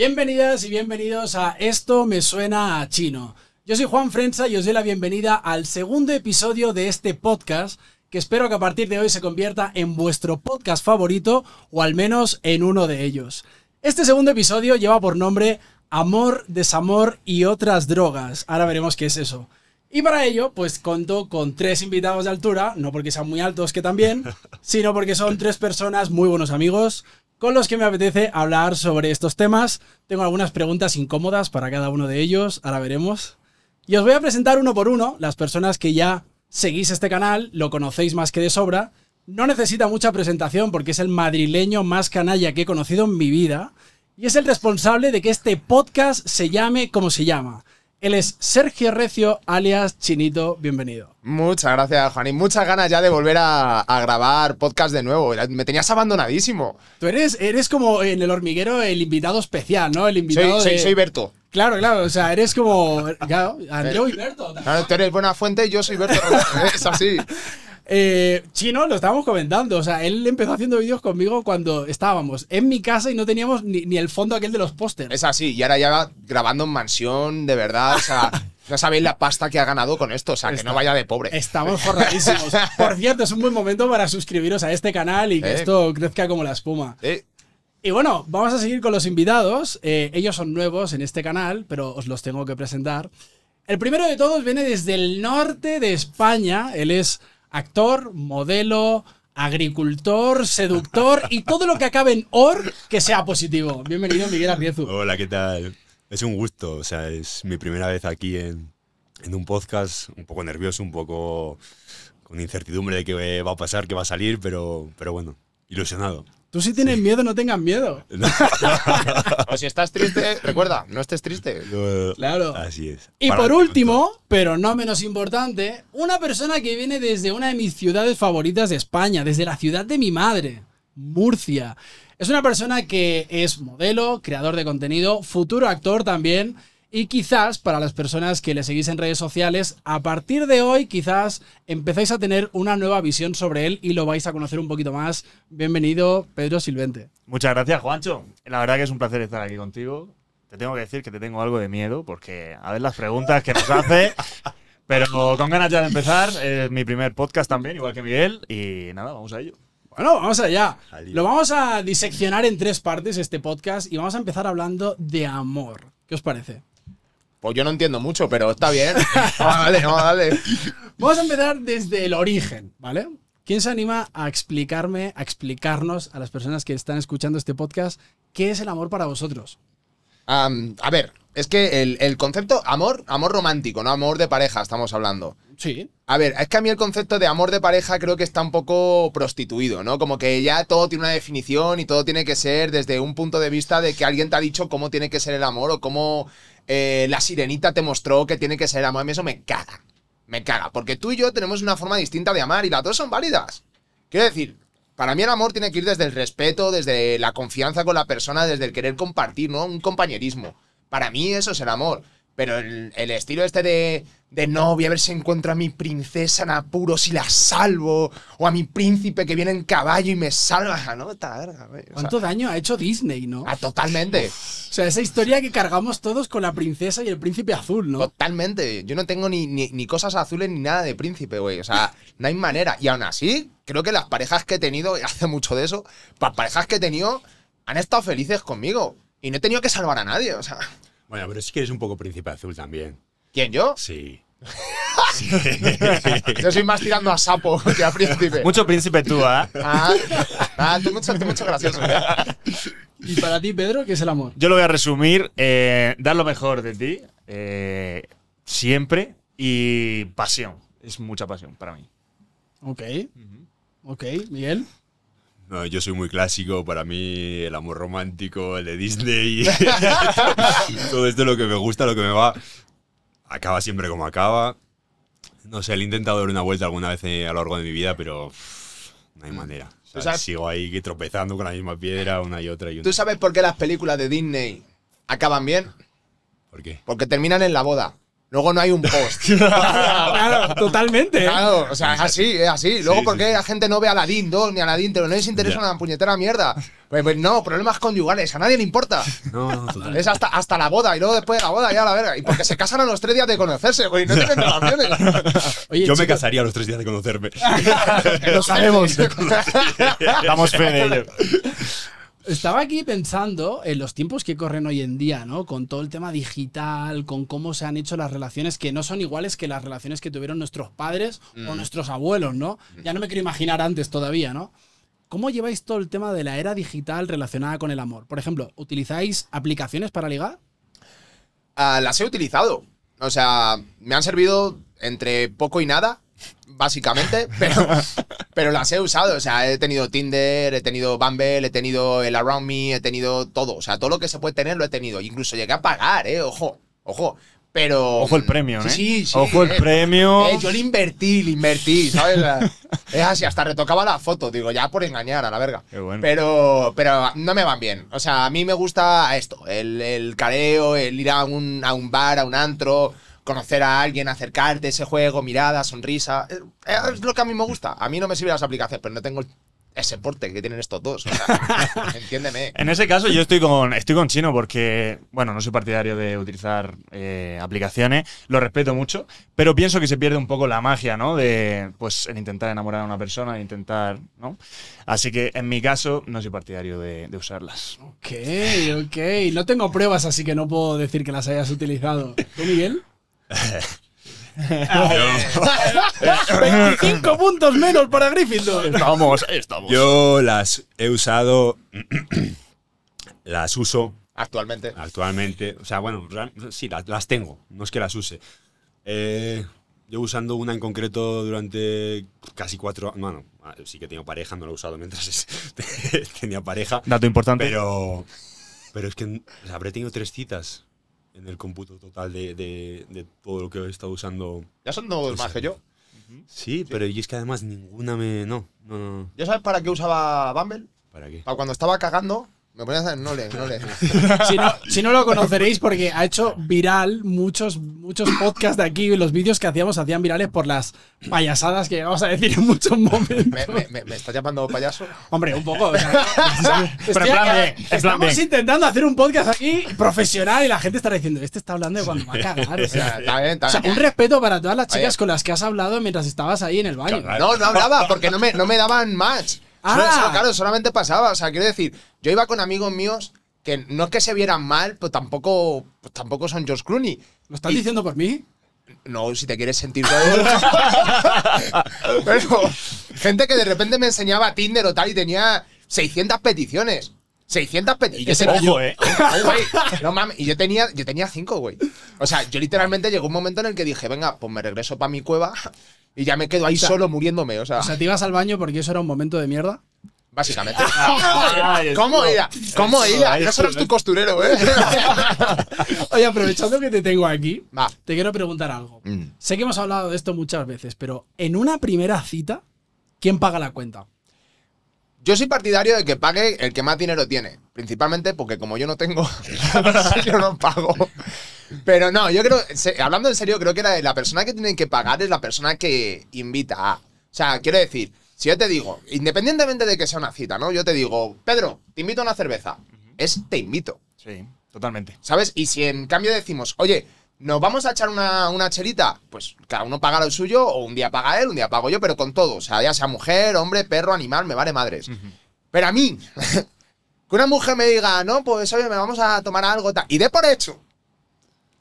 Bienvenidas y bienvenidos a Esto me suena a chino. Yo soy Juan Frenza y os doy la bienvenida al segundo episodio de este podcast que espero que a partir de hoy se convierta en vuestro podcast favorito o al menos en uno de ellos. Este segundo episodio lleva por nombre Amor, Desamor y otras drogas. Ahora veremos qué es eso. Y para ello, pues conto con tres invitados de altura, no porque sean muy altos que también, sino porque son tres personas muy buenos amigos, con los que me apetece hablar sobre estos temas. Tengo algunas preguntas incómodas para cada uno de ellos, ahora veremos. Y os voy a presentar uno por uno las personas que ya seguís este canal, lo conocéis más que de sobra. No necesita mucha presentación porque es el madrileño más canalla que he conocido en mi vida y es el responsable de que este podcast se llame como se llama. Él es Sergio Recio, alias Chinito. Bienvenido. Muchas gracias, Juan y Muchas ganas ya de volver a, grabar podcast de nuevo. Me tenías abandonadísimo. Tú eres, eres como en el hormiguero el invitado especial, ¿no? El invitado. Soy, Berto. Claro, claro. O sea, eres como. Claro, eh, y Berto. tú eres Buena Fuente yo soy Berto. es así. Eh, Chino, lo estábamos comentando. O sea, él empezó haciendo vídeos conmigo cuando estábamos en mi casa y no teníamos ni, el fondo aquel de los pósters. Es así, y ahora ya grabando en mansión, de verdad. O sea, ya sabéis la pasta que ha ganado con esto, o sea, que no vaya de pobre. Estamos forradísimos. Por cierto, es un buen momento para suscribiros a este canal y que eh. esto crezca como la espuma. Eh. Y bueno, vamos a seguir con los invitados. Eh, ellos son nuevos en este canal, pero os los tengo que presentar. El primero de todos viene desde el norte de España. Él es actor, modelo, agricultor, seductor y todo lo que acabe en or que sea positivo. Bienvenido, Miguel Arriezu. Hola, ¿qué tal? Es un gusto, o sea, es mi primera vez aquí en, un podcast, un poco nervioso, un poco con incertidumbre de qué va a pasar, qué va a salir, pero, pero bueno, ilusionado. Tú si tienes miedo, no tengas miedo. o si estás triste, recuerda, no estés triste. claro. Así es. Y por último, pero no menos importante, una persona que viene desde una de mis ciudades favoritas de España, desde la ciudad de mi madre, Murcia. Es una persona que es modelo, creador de contenido, futuro actor también. Y quizás para las personas que le seguís en redes sociales, a partir de hoy quizás empezáis a tener una nueva visión sobre él y lo vais a conocer un poquito más. Bienvenido, Pedro Silvente. Muchas gracias, Juancho. La verdad que es un placer estar aquí contigo. Te tengo que decir que te tengo algo de miedo porque a ver las preguntas que nos hace. Pero con ganas ya de empezar, es mi primer podcast también, igual que Miguel, y nada, vamos a ello. Bueno, vamos allá. Lo vamos a diseccionar en tres partes este podcast y vamos a empezar hablando de amor. ¿Qué os parece? Pues yo no entiendo mucho, pero está bien. Vamos a empezar desde el origen, ¿vale? ¿Quién se anima a explicarme, a explicarnos a las personas que están escuchando este podcast, qué es el amor para vosotros? a ver, es que el, concepto amor, amor romántico, no amor de pareja, estamos hablando. Sí. A ver, es que a mí el concepto de amor de pareja creo que está un poco prostituido, ¿no? Como que ya todo tiene una definición y todo tiene que ser desde un punto de vista de que alguien te ha dicho cómo tiene que ser el amor o cómo eh, la sirenita te mostró que tiene que ser el amor. A mí eso me caga. Me caga. Porque tú y yo tenemos una forma distinta de amar y las dos son válidas. Quiero decir, para mí el amor tiene que ir desde el respeto, desde la confianza con la persona, desde el querer compartir, ¿no? Un compañerismo. Para mí eso es el amor. Pero el, estilo este de, de no, voy a ver si encuentro a mi princesa en apuros y la salvo, o a mi príncipe que viene en caballo y me salva, ¿no? Verga, ¿Cuánto daño ha hecho Disney, no? Ah, totalmente. o sea, esa historia que cargamos todos con la princesa y el príncipe azul, ¿no? Totalmente. Yo no tengo ni, ni cosas azules ni nada de príncipe, güey. O sea, no hay manera. Y aún así, creo que las parejas que he tenido, y hace mucho de eso, las parejas que he tenido han estado felices conmigo. Y no he tenido que salvar a nadie, o sea. Bueno, pero sí que eres un poco príncipe azul también. ¿Quién, yo? Sí. Yo soy más tirando a sapo que a príncipe. Mucho príncipe tú, ¿eh? Ah, tú mucho, mucho gracioso. ¿eh? ¿Y para ti, Pedro, qué es el amor? Yo lo voy a resumir. Eh, dar lo mejor de ti. Eh, siempre. Y pasión. Es mucha pasión para mí. Ok. Ok, Miguel. No, yo soy muy clásico, para mí el amor romántico, el de Disney, todo esto es lo que me gusta, lo que me va, acaba siempre como acaba. No sé, le he intentado dar una vuelta alguna vez eh, a lo largo de mi vida, pero no hay mm. manera. sigo ahí tropezando con la misma piedra una y otra y ¿Tú sabes por qué las películas de Disney acaban bien? ¿Por qué? Porque terminan en la boda. Luego no hay un post. claro, totalmente. ¿eh? Claro, o sea, es así, es así. Luego, ¿por qué la gente no ve a Aladdin ni a Aladdin pero No les interesa una puñetera mierda. Pues, pues, no, problemas conyugales, a nadie le importa. No, no total. Es hasta, hasta la boda y luego después de la boda ya la verga. Y porque se casan a los tres días de conocerse, güey, no tienen relaciones. Oye, Yo me casaría a los tres días de conocerme. Lo sabemos. Damos fe de ello. Estaba aquí pensando en los tiempos que corren hoy en día, ¿no? Con todo el tema digital, con cómo se han hecho las relaciones que no son iguales que las relaciones que tuvieron nuestros padres o mm. nuestros abuelos, ¿no? Mm. Ya no me quiero imaginar antes todavía, ¿no? ¿Cómo lleváis todo el tema de la era digital relacionada con el amor? Por ejemplo, ¿utilizáis aplicaciones para ligar? Ah, las he utilizado. O sea, me han servido entre poco y nada, básicamente, pero, pero las he usado. O sea, he tenido Tinder, he tenido Bumble, he tenido el Around Me, he tenido todo. O sea, todo lo que se puede tener lo he tenido. Incluso llegué a pagar, ¿eh? Ojo, ojo. Pero. Ojo el premio, ¿eh? Sí, sí. Ojo el eh, premio. Eh, yo le invertí, le invertí, ¿sabes? es así, hasta retocaba la foto, digo, ya por engañar a la verga. Qué bueno. Pero, pero no me van bien. O sea, a mí me gusta esto: el, el careo, el ir a un, a un bar, a un antro conocer a alguien, acercarte, ese juego, mirada, sonrisa. Eh, es lo que a mí me gusta. A mí no me sirven las aplicaciones, pero no tengo ese porte que tienen estos dos. entiéndeme. En ese caso, yo estoy con, estoy con Chino porque, bueno, no soy partidario de utilizar eh, aplicaciones, lo respeto mucho, pero pienso que se pierde un poco la magia, ¿no? De, pues, en intentar enamorar a una persona, intentar, ¿no? Así que, en mi caso, no soy partidario de, de usarlas. Ok, ok. No tengo pruebas, así que no puedo decir que las hayas utilizado. ¿Tú, Miguel? 25 puntos menos para Gryffindor. Estamos, estamos. Yo las he usado, las uso. Actualmente. Actualmente. O sea, bueno, sí, las, tengo. No es que las use. Eh, yo usando una en concreto durante casi cuatro años. Bueno, sí que tengo pareja, no la he usado mientras tenía pareja. Dato importante. Pero, pero es que habré tenido tres citas en el cómputo total de, de, todo lo que he estado usando. Ya son dos más que yo. sí, pero y es que además ninguna me. No, no, ¿Ya sabes para qué usaba Bumble? ¿Para qué? Para cuando estaba cagando me a no si, no, lo conoceréis porque ha hecho viral muchos, muchos podcasts de aquí, los vídeos que hacíamos hacían virales por las payasadas que vamos a decir en muchos momentos. ¿Me, estás llamando payaso? Hombre, un poco. Pero estamos intentando hacer un podcast aquí profesional y la gente estará diciendo, este está hablando de cuando va a cagar. un respeto para todas las chicas con las que has hablado mientras estabas ahí en el baño. No, no hablaba porque no me, no me daban match. Ah. claro, solamente pasaba. O sea, quiero decir, yo iba con amigos míos que no es que se vieran mal, pero pues tampoco, pues tampoco son George Clooney. ¿Lo estás diciendo por mí? No, si te quieres sentir gente que de repente me enseñaba Tinder o tal y tenía 600 peticiones. 600 peticiones. Eh. Y yo, tenía, yo tenía cinco, güey. O sea, yo literalmente llegó un momento en el que dije, venga, pues me regreso para mi cueva y ya me quedo ahí solo muriéndome. O sea. o sea, te ibas al baño porque eso era un momento de mierda. Básicamente. ¿Cómo ella? ¿Cómo ella? Ya solo tu costurero, ¿eh? Oye, aprovechando que te tengo aquí, te quiero preguntar algo. Mm. Sé que hemos hablado de esto muchas veces, pero en una primera cita, ¿quién paga la cuenta? Yo soy partidario de que pague el que más dinero tiene. Principalmente porque como yo no tengo, yo no pago. Pero no, yo creo, hablando en serio, creo que la, persona que tiene que pagar es la persona que invita a. O sea, quiero decir, si yo te digo, independientemente de que sea una cita, ¿no? Yo te digo, Pedro, te invito a una cerveza. Es te invito. Sí, totalmente. ¿Sabes? Y si en cambio decimos, oye, nos vamos a echar una, una chelita, pues cada uno paga lo suyo, o un día paga él, un día pago yo, pero con todo. O sea, ya sea mujer, hombre, perro, animal, me vale madres. Pero a mí, que una mujer me diga, ah, no, pues oye, me vamos a tomar algo Y de por hecho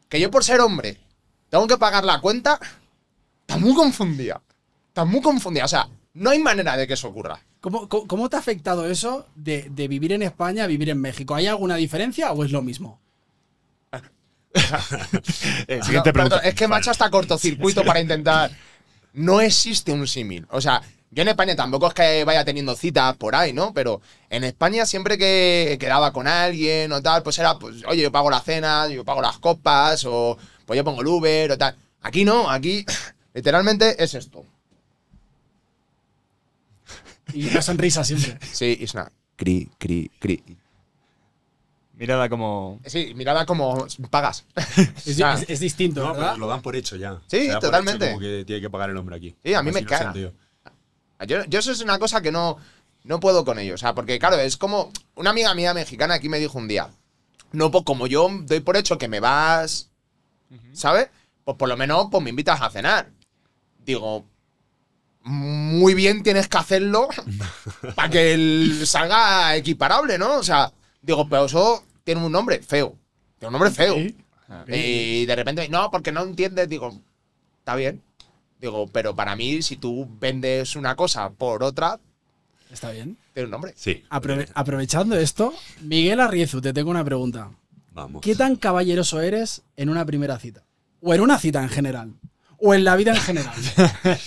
que yo por ser hombre tengo que pagar la cuenta, está muy confundida. Está muy confundida. O sea, no hay manera de que eso ocurra. ¿Cómo, te ha afectado eso de, vivir en España a vivir en México? ¿Hay alguna diferencia o es lo mismo? es que me hasta cortocircuito para intentar. No existe un símil. O sea, yo en España tampoco es que vaya teniendo citas por ahí, ¿no? Pero en España siempre que quedaba con alguien o tal, pues era, pues, oye, yo pago la cena, yo pago las copas, o pues yo pongo el Uber o tal. Aquí no, aquí literalmente es esto. Y una sonrisa siempre. Sí, es una cri, cri, cri. Mirada como. Sí, mirada como pagas. es, distinto, no, lo dan por hecho ya. Sí, totalmente. Como que tiene que pagar el hombre aquí. Sí, a mí me cae. Yo, eso es una cosa que no, no puedo con ellos. O sea, porque claro, es como una amiga mía mexicana aquí me dijo un día, no, pues como yo doy por hecho que me vas, ¿sabes? Pues por lo menos pues me invitas a cenar. Digo, muy bien tienes que hacerlo para que el salga equiparable, ¿no? O sea, digo, pero eso tiene un nombre feo. Tiene un nombre feo. Y de repente, no, porque no entiendes, digo, está bien. Digo, pero para mí, si tú vendes una cosa por otra, ¿Está bien? Tiene un nombre. Sí. aprovechando esto, Miguel Arriezu, te tengo una pregunta. Vamos. ¿Qué tan caballeroso eres en una primera cita? O en una cita en general. O en la vida en general.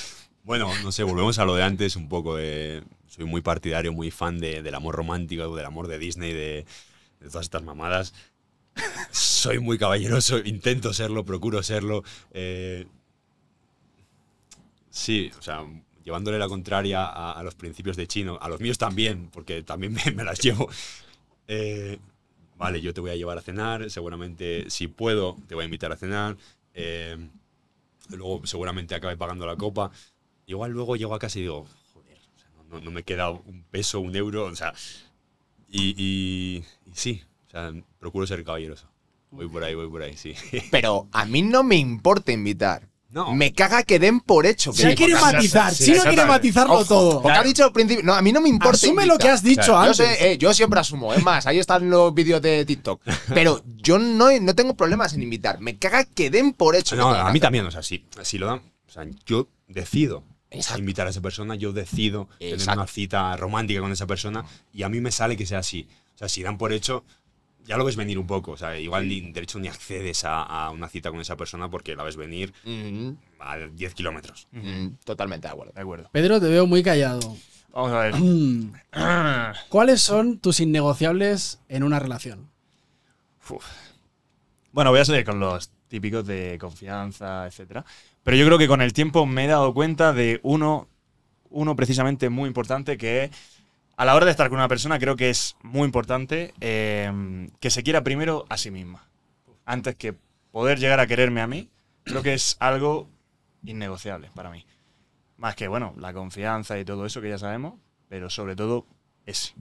bueno, no sé, volvemos a lo de antes un poco. soy muy partidario, muy fan del amor romántico, del amor de Disney, de, todas estas mamadas. soy muy caballeroso, intento serlo, procuro serlo. Eh, Sí, o sea, llevándole la contraria a, los principios de chino, a los míos también, porque también me, las llevo. Eh, vale, yo te voy a llevar a cenar, seguramente si puedo te voy a invitar a cenar, eh, luego seguramente acabe pagando la copa. Igual luego llego a casa y digo, joder, no, me queda un peso, un euro, o sea, y, y sí, o sea, procuro ser caballeroso. Voy por ahí, voy por ahí, sí. Pero a mí no me importa invitar. Me caga que den por hecho. Que sí quiere matizar, si no quiere matizarlo todo. Porque ha dicho al principio. No, a mí no me importa. Asume lo que has dicho antes. Eh, yo, siempre asumo. Es más, ahí están los vídeos de TikTok. Pero yo no, no tengo problemas en invitar. Me caga que den por hecho. a mí también, o sea, sí, así lo dan. O sea, yo decido invitar a esa persona, yo decido tener una cita romántica con esa persona y a mí me sale que sea así. O sea, si dan por hecho, ya lo ves venir un poco. O sea, igual de hecho ni accedes a, una cita con esa persona porque la ves venir a 10 kilómetros. Totalmente de acuerdo. Pedro, te veo muy callado. Vamos a ver. ¿Cuáles son tus innegociables en una relación? Bueno, voy a salir con los típicos de confianza, etcétera. Pero yo creo que con el tiempo me he dado cuenta de uno, uno precisamente muy importante que es a la hora de estar con una persona creo que es muy importante eh, que se quiera primero a sí misma. Antes que poder llegar a quererme a mí, creo que es algo innegociable para mí. Más que, bueno, la confianza y todo eso que ya sabemos, pero sobre todo ese,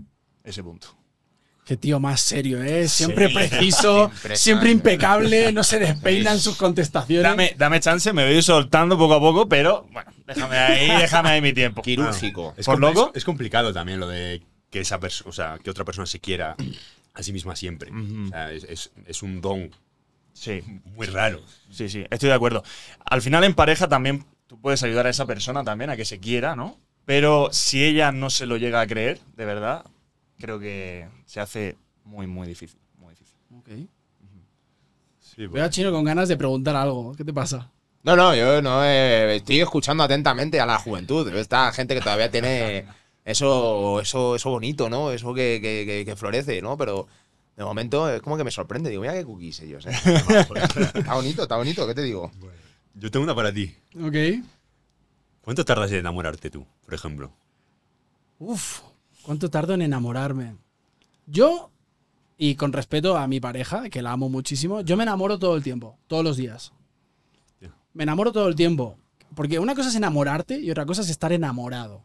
ese punto. Qué tío más serio, es, Siempre preciso, siempre impecable, no se despeinan sus contestaciones. Dame, dame, chance, me voy soltando poco a poco, pero bueno, déjame ahí, déjame ahí mi tiempo. Quirúrgico. Ah. Es, ¿Por loco? Es, complicado también lo de que esa que otra persona se quiera a sí misma siempre. o sea, es, un don. Muy raro. Sí, sí, estoy de acuerdo. Al final, en pareja también tú puedes ayudar a esa persona también a que se quiera, ¿no? Pero si ella no se lo llega a creer, de verdad, creo que se hace muy, muy difícil. Muy difícil. Ok. Voy pues. a Chino con ganas de preguntar algo. ¿Qué te pasa? No, no, yo no eh, estoy escuchando atentamente a la juventud. Esta gente que todavía tiene eso, eso, eso bonito, ¿no? Eso que, florece, ¿no? Pero de momento es como que me sorprende. Digo, mira qué cookies ellos. Eh". está bonito, está bonito, ¿qué te digo? yo tengo una para ti. Ok. ¿Cuánto tardas en enamorarte tú, por ejemplo? Uf, ¿Cuánto tardo en enamorarme? Yo, y con respeto a mi pareja, que la amo muchísimo, yo me enamoro todo el tiempo, todos los días. Me enamoro todo el tiempo. Porque una cosa es enamorarte y otra cosa es estar enamorado.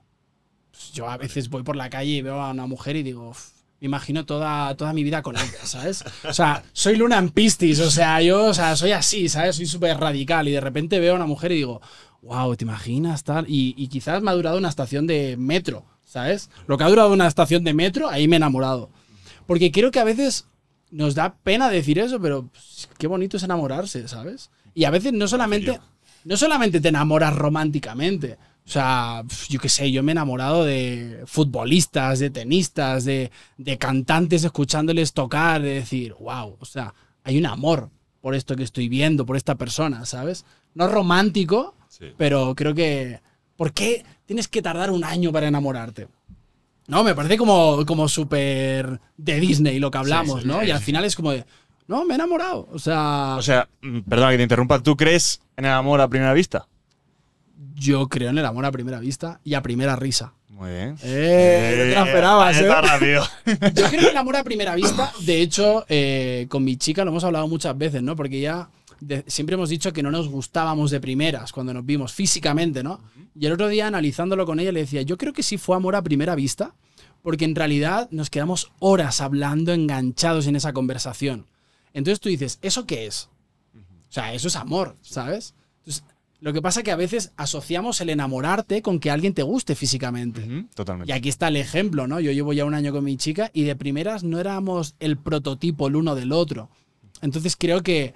Pues yo a veces voy por la calle y veo a una mujer y digo, me imagino toda, toda mi vida con ella, ¿sabes? O sea, soy Luna en Pistis, o sea, yo o sea, soy así, ¿sabes? Soy súper radical y de repente veo a una mujer y digo, wow, ¿te imaginas tal? Y, y quizás me ha durado una estación de metro ¿sabes? Lo que ha durado una estación de metro, ahí me he enamorado. Porque creo que a veces nos da pena decir eso, pero pues, qué bonito es enamorarse, ¿sabes? Y a veces no solamente, no solamente te enamoras románticamente. O sea, yo qué sé, yo me he enamorado de futbolistas, de tenistas, de, de cantantes escuchándoles tocar, de decir, wow, o sea, hay un amor por esto que estoy viendo, por esta persona, ¿sabes? No romántico, pero creo que ¿Por qué tienes que tardar un año para enamorarte? No, me parece como, como súper de Disney lo que hablamos, ¿no? y al final es como de, no, me he enamorado. O sea. O sea, mm, perdona que te interrumpa, ¿tú crees en el amor a primera vista? Yo creo en el amor a primera vista y a primera risa. Muy bien. ¡Eh! no te eh, esperabas, eh, ¿eh? Yo creo en el amor a primera vista. De hecho, eh, con mi chica lo hemos hablado muchas veces, ¿no? Porque ella siempre hemos dicho que no nos gustábamos de primeras cuando nos vimos físicamente, ¿no? Y el otro día analizándolo con ella le decía, yo creo que sí fue amor a primera vista, porque en realidad nos quedamos horas hablando, enganchados en esa conversación. Entonces tú dices, ¿eso qué es? O sea, eso es amor, ¿sabes? lo que pasa es que a veces asociamos el enamorarte con que alguien te guste físicamente. Totalmente. Y aquí está el ejemplo, ¿no? Yo llevo ya un año con mi chica y de primeras no éramos el prototipo el uno del otro. Entonces creo que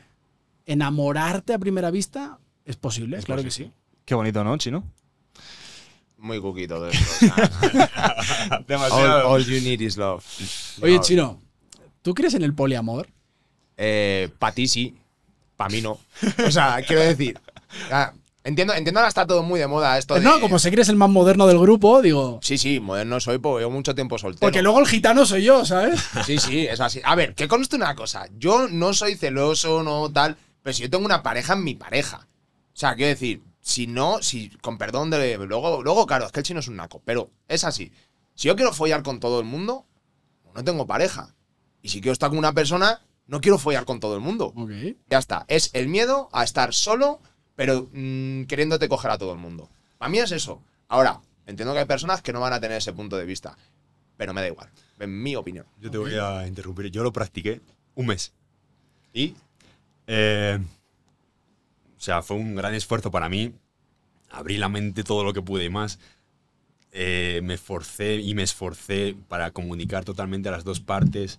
enamorarte a primera vista es posible, es claro que sí. Qué bonito, ¿no, Chino? Muy cuquito de esto. Demasiado. All, you need is love. Oye, Chino, ¿tú crees en el poliamor? Eh, para ti sí, para mí no. O sea, quiero decir, ah, Entiendo, entiendo ahora está todo muy de moda esto. No, como si que eres el más moderno del grupo, digo. Sí, sí, moderno soy, porque llevo mucho tiempo soltero. Porque luego el gitano soy yo, ¿sabes? Sí, sí, es así. A ver, que conste una cosa. Yo no soy celoso, no tal. Pero si yo tengo una pareja, en mi pareja. O sea, quiero decir, si no, si con perdón de. Luego, luego claro, es que el chino es un naco, pero es así. Si yo quiero follar con todo el mundo, no tengo pareja. Y si quiero estar con una persona, no quiero follar con todo el mundo. Ya está. Es el miedo a estar solo, pero mm, queriéndote coger a todo el mundo. Para mí es eso. Ahora, entiendo que hay personas que no van a tener ese punto de vista, pero me da igual. En mi opinión. Yo te voy a interrumpir. Yo lo practiqué un mes. ¿Y? Eh, o sea, fue un gran esfuerzo para mí. Abrí la mente todo lo que pude y más. Eh, me forcé y me esforcé para comunicar totalmente a las dos partes.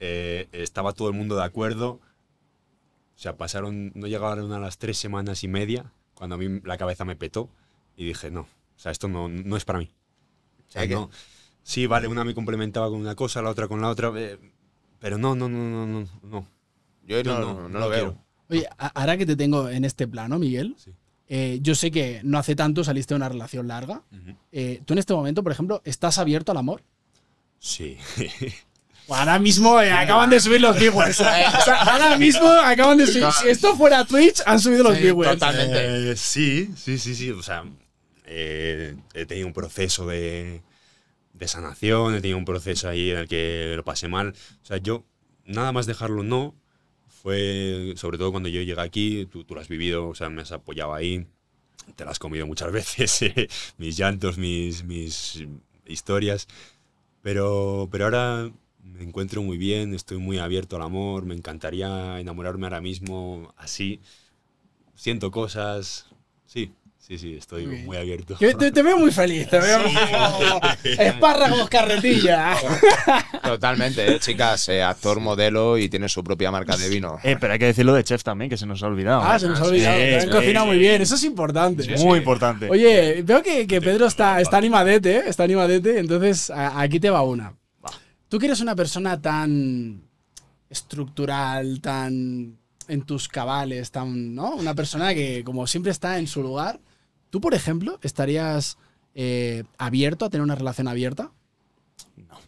Eh, estaba todo el mundo de acuerdo. O sea, pasaron, no llegaron a las tres semanas y media cuando a mí la cabeza me petó y dije, no, o sea, esto no, es para mí. O sí, vale, una me complementaba con una cosa, la otra con la otra, pero no, no, no, no, no, no. Yo, no, lo veo. Oye, ahora que te tengo en este plano, Miguel, eh, yo sé que no hace tanto saliste de una relación larga. Eh, ¿Tú en este momento, por ejemplo, estás abierto al amor? Sí. Eh, ahora mismo acaban de subir los viewers. ahora mismo acaban de subir. Si esto fuera Twitch, han subido los sí, viewers. Totalmente. sí, sí, sí, sí. O sea, he tenido un proceso de, de, sanación, he tenido un proceso ahí en el que lo pasé mal. O sea, yo, nada más dejarlo no, fue, sobre todo cuando yo llegué aquí, tú, tú lo has vivido, o sea, me has apoyado ahí, te lo has comido muchas veces, eh, mis llantos, mis, mis historias, pero, pero ahora me encuentro muy bien, estoy muy abierto al amor, me encantaría enamorarme ahora mismo así, siento cosas, sí, Sí, sí, estoy muy abierto. te, veo muy feliz, te veo esparra, espárragos carretilla. Totalmente, eh, chicas, eh, actor, modelo y tiene su propia marca de vino. Eh, pero hay que decirlo de chef también, que se nos ha olvidado. Ah, se nos ha olvidado. Sí, sí, cocina muy bien, eso es importante. muy importante. Oye, veo que, Pedro está, animadete, está animadete, entonces aquí te va una. Tú que eres una persona tan estructural, tan en tus cabales, tan, ¿no? Una persona que como siempre está en su lugar ¿Tú, por ejemplo, estarías eh, abierto a tener una relación abierta? No,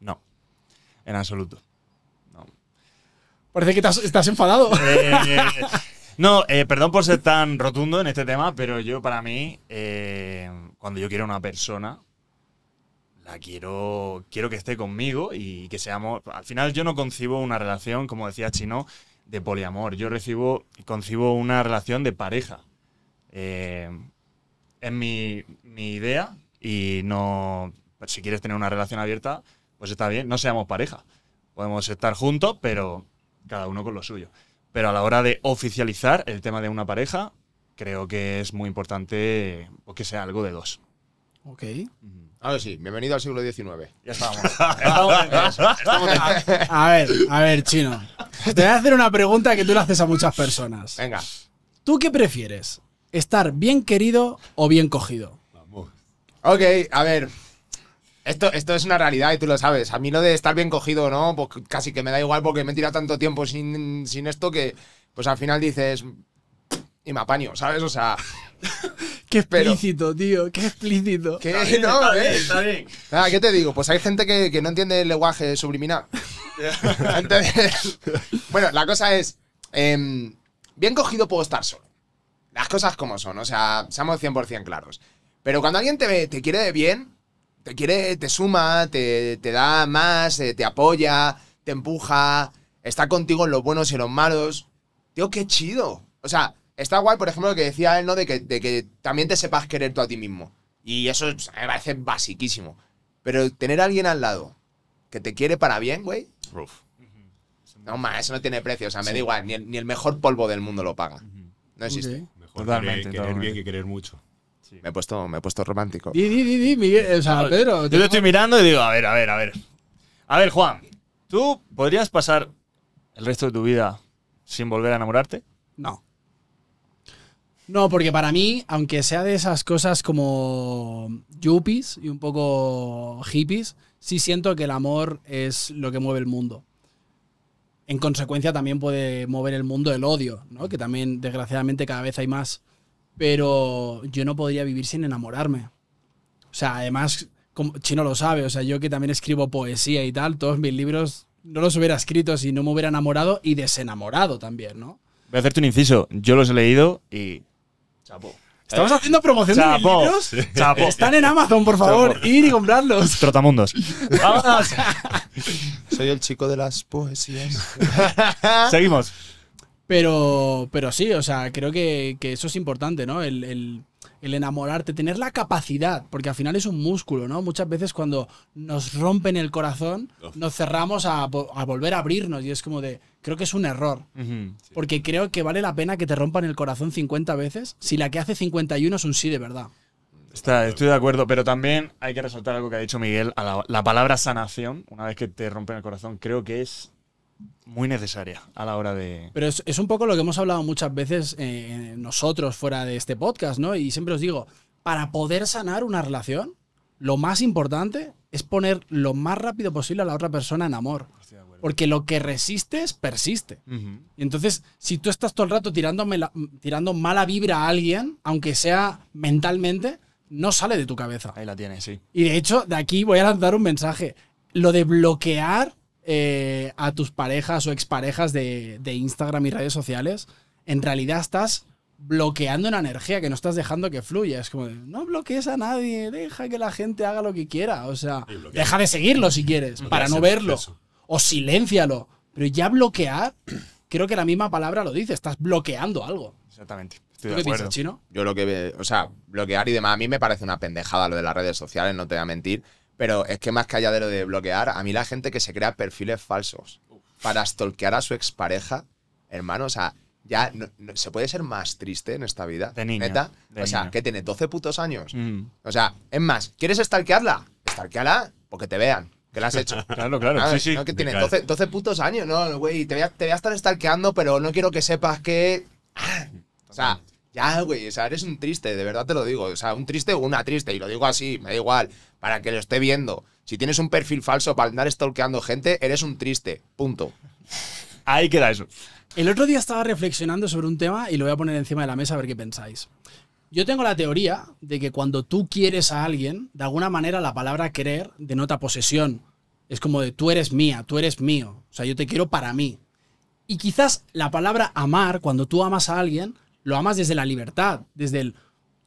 no, en absoluto. No. Parece que estás, enfadado. Eh, eh, no, perdón por ser tan rotundo en este tema, pero yo para mí, cuando yo quiero una persona, la quiero, quiero que esté conmigo y que seamos... Al final yo no concibo una relación, como decía Chino, de poliamor. Yo recibo, concibo una relación de pareja es mi, idea y no, pues si quieres tener una relación abierta, pues está bien, no seamos pareja. Podemos estar juntos, pero cada uno con lo suyo. Pero a la hora de oficializar el tema de una pareja, creo que es muy importante pues, que sea algo de dos. Ok. Ahora sí, bienvenido al siglo XIX. Ya estábamos. a ver, a ver, chino. Te voy a hacer una pregunta que tú le haces a muchas personas. Venga. ¿Tú qué prefieres? estar bien querido o bien cogido. Ok, a ver. Esto, esto es una realidad y tú lo sabes. A mí lo de estar bien cogido, ¿no? Pues casi que me da igual porque me he tirado tanto tiempo sin, esto que, pues al final dices. Y me apaño, ¿sabes? O sea. qué explícito, tío, qué explícito. no, está bien, ah, ¿Qué te digo? Pues hay gente que, no entiende el lenguaje subliminal. Entonces, bueno, la cosa es. Em, bien cogido puedo estar solo. Las cosas como son, o sea, seamos 100% claros. Pero cuando alguien te, quiere de bien, te quiere, te suma, te, da más, eh, te, apoya, te empuja, está contigo en los buenos y en los malos. Tío, qué chido. O sea, está guay, por ejemplo, lo que decía él, ¿no? De que, de también te sepas querer tú a ti mismo. Y eso me parece basiquísimo. Pero tener a alguien al lado que te quiere para bien, güey. No, más, eso no tiene precio. O sea, me da igual, ni el, mejor polvo del mundo lo paga. No existe totalmente, querer, que querer mucho. Me, he puesto, me he puesto romántico. Di, di, Yo te estoy mirando y digo, a ver, a ver, a ver. A ver, Juan, ¿tú podrías pasar el resto de tu vida sin volver a enamorarte? No. No, porque para mí, aunque sea de esas cosas como yuppies y un poco hippies, sí siento que el amor es lo que mueve el mundo en consecuencia también puede mover el mundo el odio, ¿no? Que también, desgraciadamente, cada vez hay más. Pero yo no podría vivir sin enamorarme. O sea, además, Chino lo sabe, o sea, yo que también escribo poesía y tal, todos mis libros no los hubiera escrito si no me hubiera enamorado y desenamorado también, ¿no? Voy a hacerte un inciso. Yo los he leído y. Chapo. Estamos haciendo promoción de libros. Chapo. Están en Amazon, por favor. Ir y comprarlos. Trotamundos. ¡Vamos! Soy el chico de las poesías. Seguimos. Pero, pero sí, o sea, creo que, eso es importante, ¿no? El, enamorarte, tener la capacidad, porque al final es un músculo, ¿no? Muchas veces cuando nos rompen el corazón, nos cerramos a volver a abrirnos y es como de, creo que es un error. Porque creo que vale la pena que te rompan el corazón 50 veces si la que hace 51 es un sí de verdad. Está, estoy de acuerdo, pero también hay que resaltar algo que ha dicho Miguel. la, palabra sanación, una vez que te rompen el corazón, creo que es muy necesaria a la hora de... Pero es, un poco lo que hemos hablado muchas veces eh, nosotros fuera de este podcast, ¿no? Y siempre os digo, para poder sanar una relación, lo más importante es poner lo más rápido posible a la otra persona en amor. Porque lo que resistes, persiste. Y entonces, si tú estás todo el rato tirándome la, tirando mala vibra a alguien, aunque sea mentalmente, no sale de tu cabeza. Ahí la tienes, sí. Y de hecho, de aquí voy a lanzar un mensaje. Lo de bloquear eh, a tus parejas o exparejas de, de Instagram y redes sociales, en realidad estás bloqueando una energía que no estás dejando que fluya. Es como, no bloquees a nadie, deja que la gente haga lo que quiera. O sea, deja de seguirlo si quieres, para no verlo o siléncialo. Pero ya bloquear, creo que la misma palabra lo dice, estás bloqueando algo. Exactamente. Estoy qué acuerdo. Piensas, Chino? Yo lo que, o sea, bloquear y demás, a mí me parece una pendejada lo de las redes sociales, no te voy a mentir, pero es que más que allá de lo de bloquear, a mí la gente que se crea perfiles falsos para stalkear a su expareja, hermano, o sea, ya se puede ser más triste en esta vida. De ¿Neta? o sea, que tiene 12 putos años. Mm. O sea, es más, ¿quieres stalkearla? Stalkeala porque te vean que la has hecho. Claro, claro. sí, sí. No, que tiene 12, 12, putos años, ¿no? Güey, te, voy a, te voy a estar stalkeando, pero no quiero que sepas que. Ah, o sea, ya, güey, o sea, eres un triste, de verdad te lo digo. O sea, un triste o una triste, y lo digo así, me da igual, para que lo esté viendo. Si tienes un perfil falso para andar stalkeando gente, eres un triste. Punto. Ahí queda eso. El otro día estaba reflexionando sobre un tema y lo voy a poner encima de la mesa a ver qué pensáis. Yo tengo la teoría de que cuando tú quieres a alguien, de alguna manera la palabra querer denota posesión. Es como de tú eres mía, tú eres mío. O sea, yo te quiero para mí. Y quizás la palabra amar, cuando tú amas a alguien, lo amas desde la libertad, desde el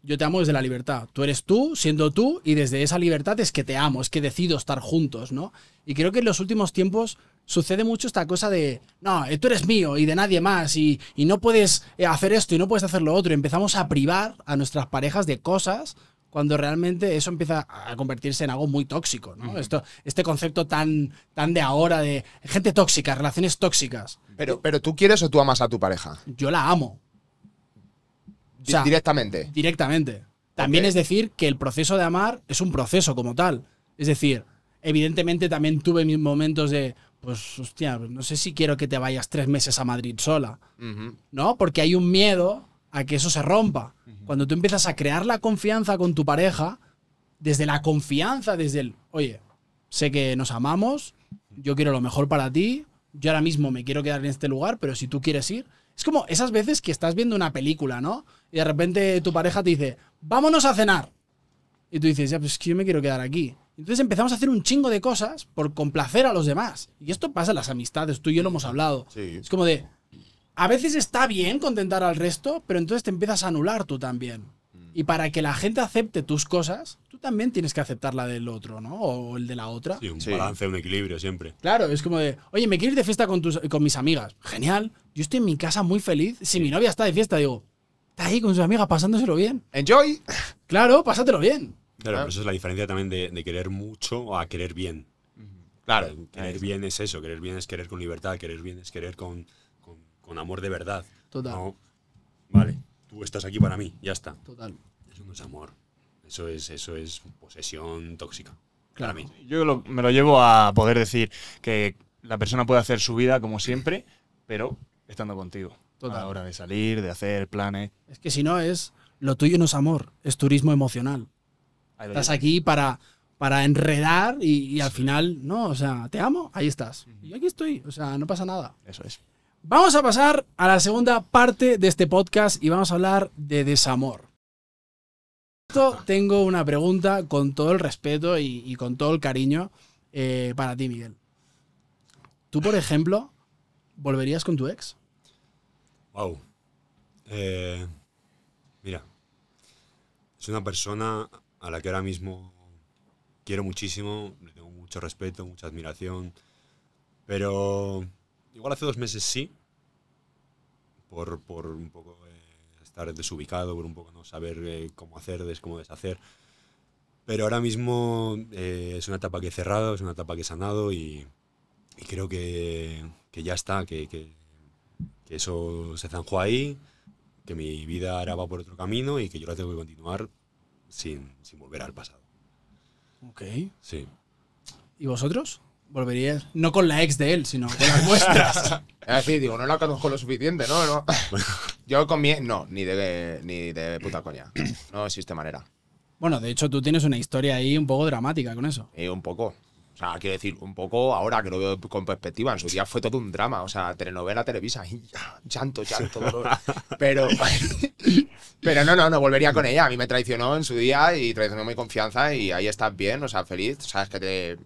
yo te amo desde la libertad. Tú eres tú, siendo tú, y desde esa libertad es que te amo, es que decido estar juntos, ¿no? Y creo que en los últimos tiempos sucede mucho esta cosa de, no, eh, tú eres mío y de nadie más y, no puedes eh, hacer esto y no puedes hacer lo otro. empezamos a privar a nuestras parejas de cosas cuando realmente eso empieza a convertirse en algo muy tóxico, ¿no? Esto, este concepto tan, tan de ahora de gente tóxica, relaciones tóxicas. Pero, pero tú quieres o tú amas a tu pareja. Yo la amo. directamente. Directamente. También es decir que el proceso de amar es un proceso como tal. Es decir, evidentemente también tuve mis momentos de, pues hostia, no sé si quiero que te vayas tres meses a Madrid sola, ¿no? Porque hay un miedo a que eso se rompa. Cuando tú empiezas a crear la confianza con tu pareja, desde la confianza, desde el, oye, sé que nos amamos, yo quiero lo mejor para ti, yo ahora mismo me quiero quedar en este lugar, pero si tú quieres ir, es como esas veces que estás viendo una película, ¿no? Y de repente tu pareja te dice, vámonos a cenar. Y tú dices, ya, pues que yo me quiero quedar aquí. Entonces empezamos a hacer un chingo de cosas por complacer a los demás. Y esto pasa en las amistades, tú y yo lo hemos hablado. Es como de, a veces está bien contentar al resto, pero entonces te empiezas a anular tú también. Mm. Y para que la gente acepte tus cosas, tú también tienes que aceptar la del otro, ¿no? O el de la otra. Sí, un balance, un equilibrio siempre. Claro, es como de, oye, me quiero ir de fiesta con, mis amigas. Genial, yo estoy en mi casa muy feliz. Si mi novia está de fiesta, digo, está ahí con sus amigas pasándoselo bien. Enjoy. Claro, pásatelo bien. Claro, ¿Ah? pero eso es la diferencia también de, querer mucho a querer bien. Claro. Eh, querer bien es eso, querer bien es querer con libertad, querer bien es querer con, amor de verdad. Total. vale, tú estás aquí para mí, ya está. Total. Eso no es amor. Eso es, eso es posesión tóxica. Claro. Yo me lo llevo a poder decir que la persona puede hacer su vida como siempre, pero estando contigo. Total. A la hora de salir, de hacer planes. Es que si no es, lo tuyo no es amor, es turismo emocional. Estás aquí para, para enredar y, al final, no, o sea, te amo, ahí estás. Y aquí estoy, o sea, no pasa nada. Eso es. Vamos a pasar a la segunda parte de este podcast y vamos a hablar de desamor. tengo una pregunta con todo el respeto y, con todo el cariño eh, para ti, Miguel. ¿Tú, por ejemplo, volverías con tu ex? Wow. Eh, mira, es una persona a la que ahora mismo quiero muchísimo, le tengo mucho respeto, mucha admiración, pero igual hace dos meses sí, por, un poco eh, estar desubicado, por un poco no saber eh, cómo hacer, cómo deshacer, pero ahora mismo eh, es una etapa que he cerrado, es una etapa que he sanado y, creo que, ya está, que, que eso se zanjó ahí, que mi vida ahora va por otro camino y que yo la tengo que continuar sin, volver al pasado. Ok. Sí. ¿Y vosotros? Volverías, no con la ex de él, sino con las vuestras. Es decir, digo, no la conozco lo suficiente, ¿no? Yo con mi ex, no, ni de, ni de puta coña. No existe manera. Bueno, de hecho, tú tienes una historia ahí un poco dramática con eso. Eh, un poco. O sea, quiero decir, un poco ahora que lo veo con perspectiva, en su día fue todo un drama, o sea, telenovela, televisa, llanto, llanto, dolor. Pero, pero no, no, no volvería con ella. A mí me traicionó en su día y traicionó mi confianza y ahí estás bien, o sea, feliz, sabes que te,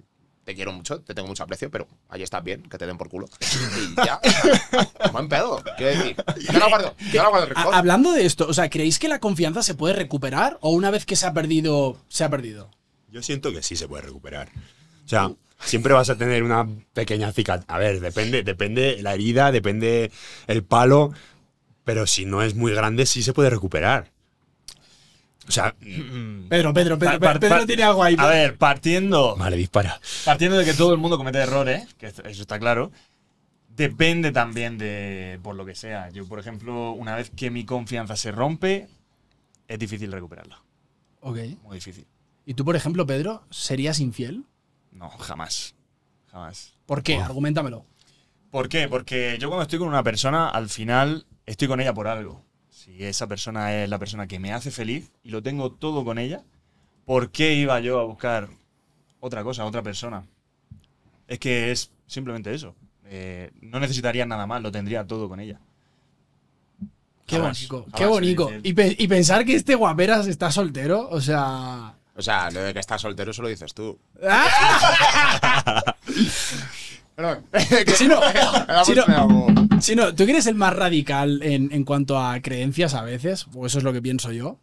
te quiero mucho, te tengo mucho aprecio, pero ahí estás bien, que te den por culo. Y ya. Buen pedo. Quiero decir. Yo lo guardo. Yo lo guardo Hablando de esto, o sea, ¿creéis que la confianza se puede recuperar o una vez que se ha perdido, se ha perdido? Yo siento que sí se puede recuperar. O sea, siempre vas a tener una pequeña cicatriz. A ver, depende, depende la herida, depende el palo, pero si no es muy grande, sí se puede recuperar. O sea, Pedro, Pedro, Pedro, Pedro, tiene algo ahí. A ver, partiendo. Vale, dispara. Partiendo de que todo el mundo comete errores, que eso está claro. Depende también de por lo que sea. Yo, por ejemplo, una vez que mi confianza se rompe, es difícil recuperarla. Ok. Muy difícil. ¿Y tú, por ejemplo, Pedro, serías infiel? No, jamás. Jamás. ¿Por qué? Argumentamelo. ¿Por qué? Porque yo cuando estoy con una persona, al final estoy con ella por algo. Si esa persona es la persona que me hace feliz y lo tengo todo con ella, ¿por qué iba yo a buscar otra cosa, otra persona? Es que es simplemente eso. Eh, no necesitaría nada más, lo tendría todo con ella. Qué bonito, qué bonito. Y, y pensar que este guaperas está soltero, o sea. O sea, lo de que estás soltero, eso lo dices tú. Perdón. no, si no, ¿tú eres el más radical en, cuanto a creencias a veces? O eso es lo que pienso yo.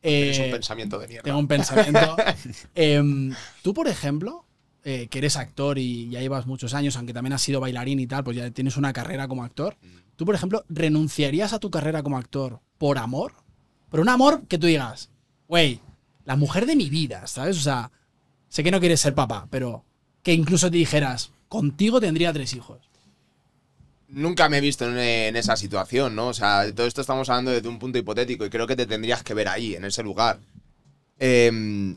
Eh, es un pensamiento de mierda. Tengo un pensamiento. Em, tú, por ejemplo, eh, que eres actor y ya llevas muchos años, aunque también has sido bailarín y tal, pues ya tienes una carrera como actor. Mm. ¿Tú, por ejemplo, renunciarías a tu carrera como actor por amor? Por un amor que tú digas, güey, la mujer de mi vida, ¿sabes? O sea, sé que no quieres ser papá, pero que incluso te dijeras, contigo tendría tres hijos. Nunca me he visto en, esa situación, ¿no? O sea, todo esto estamos hablando desde un punto hipotético y creo que te tendrías que ver ahí, en ese lugar. Em,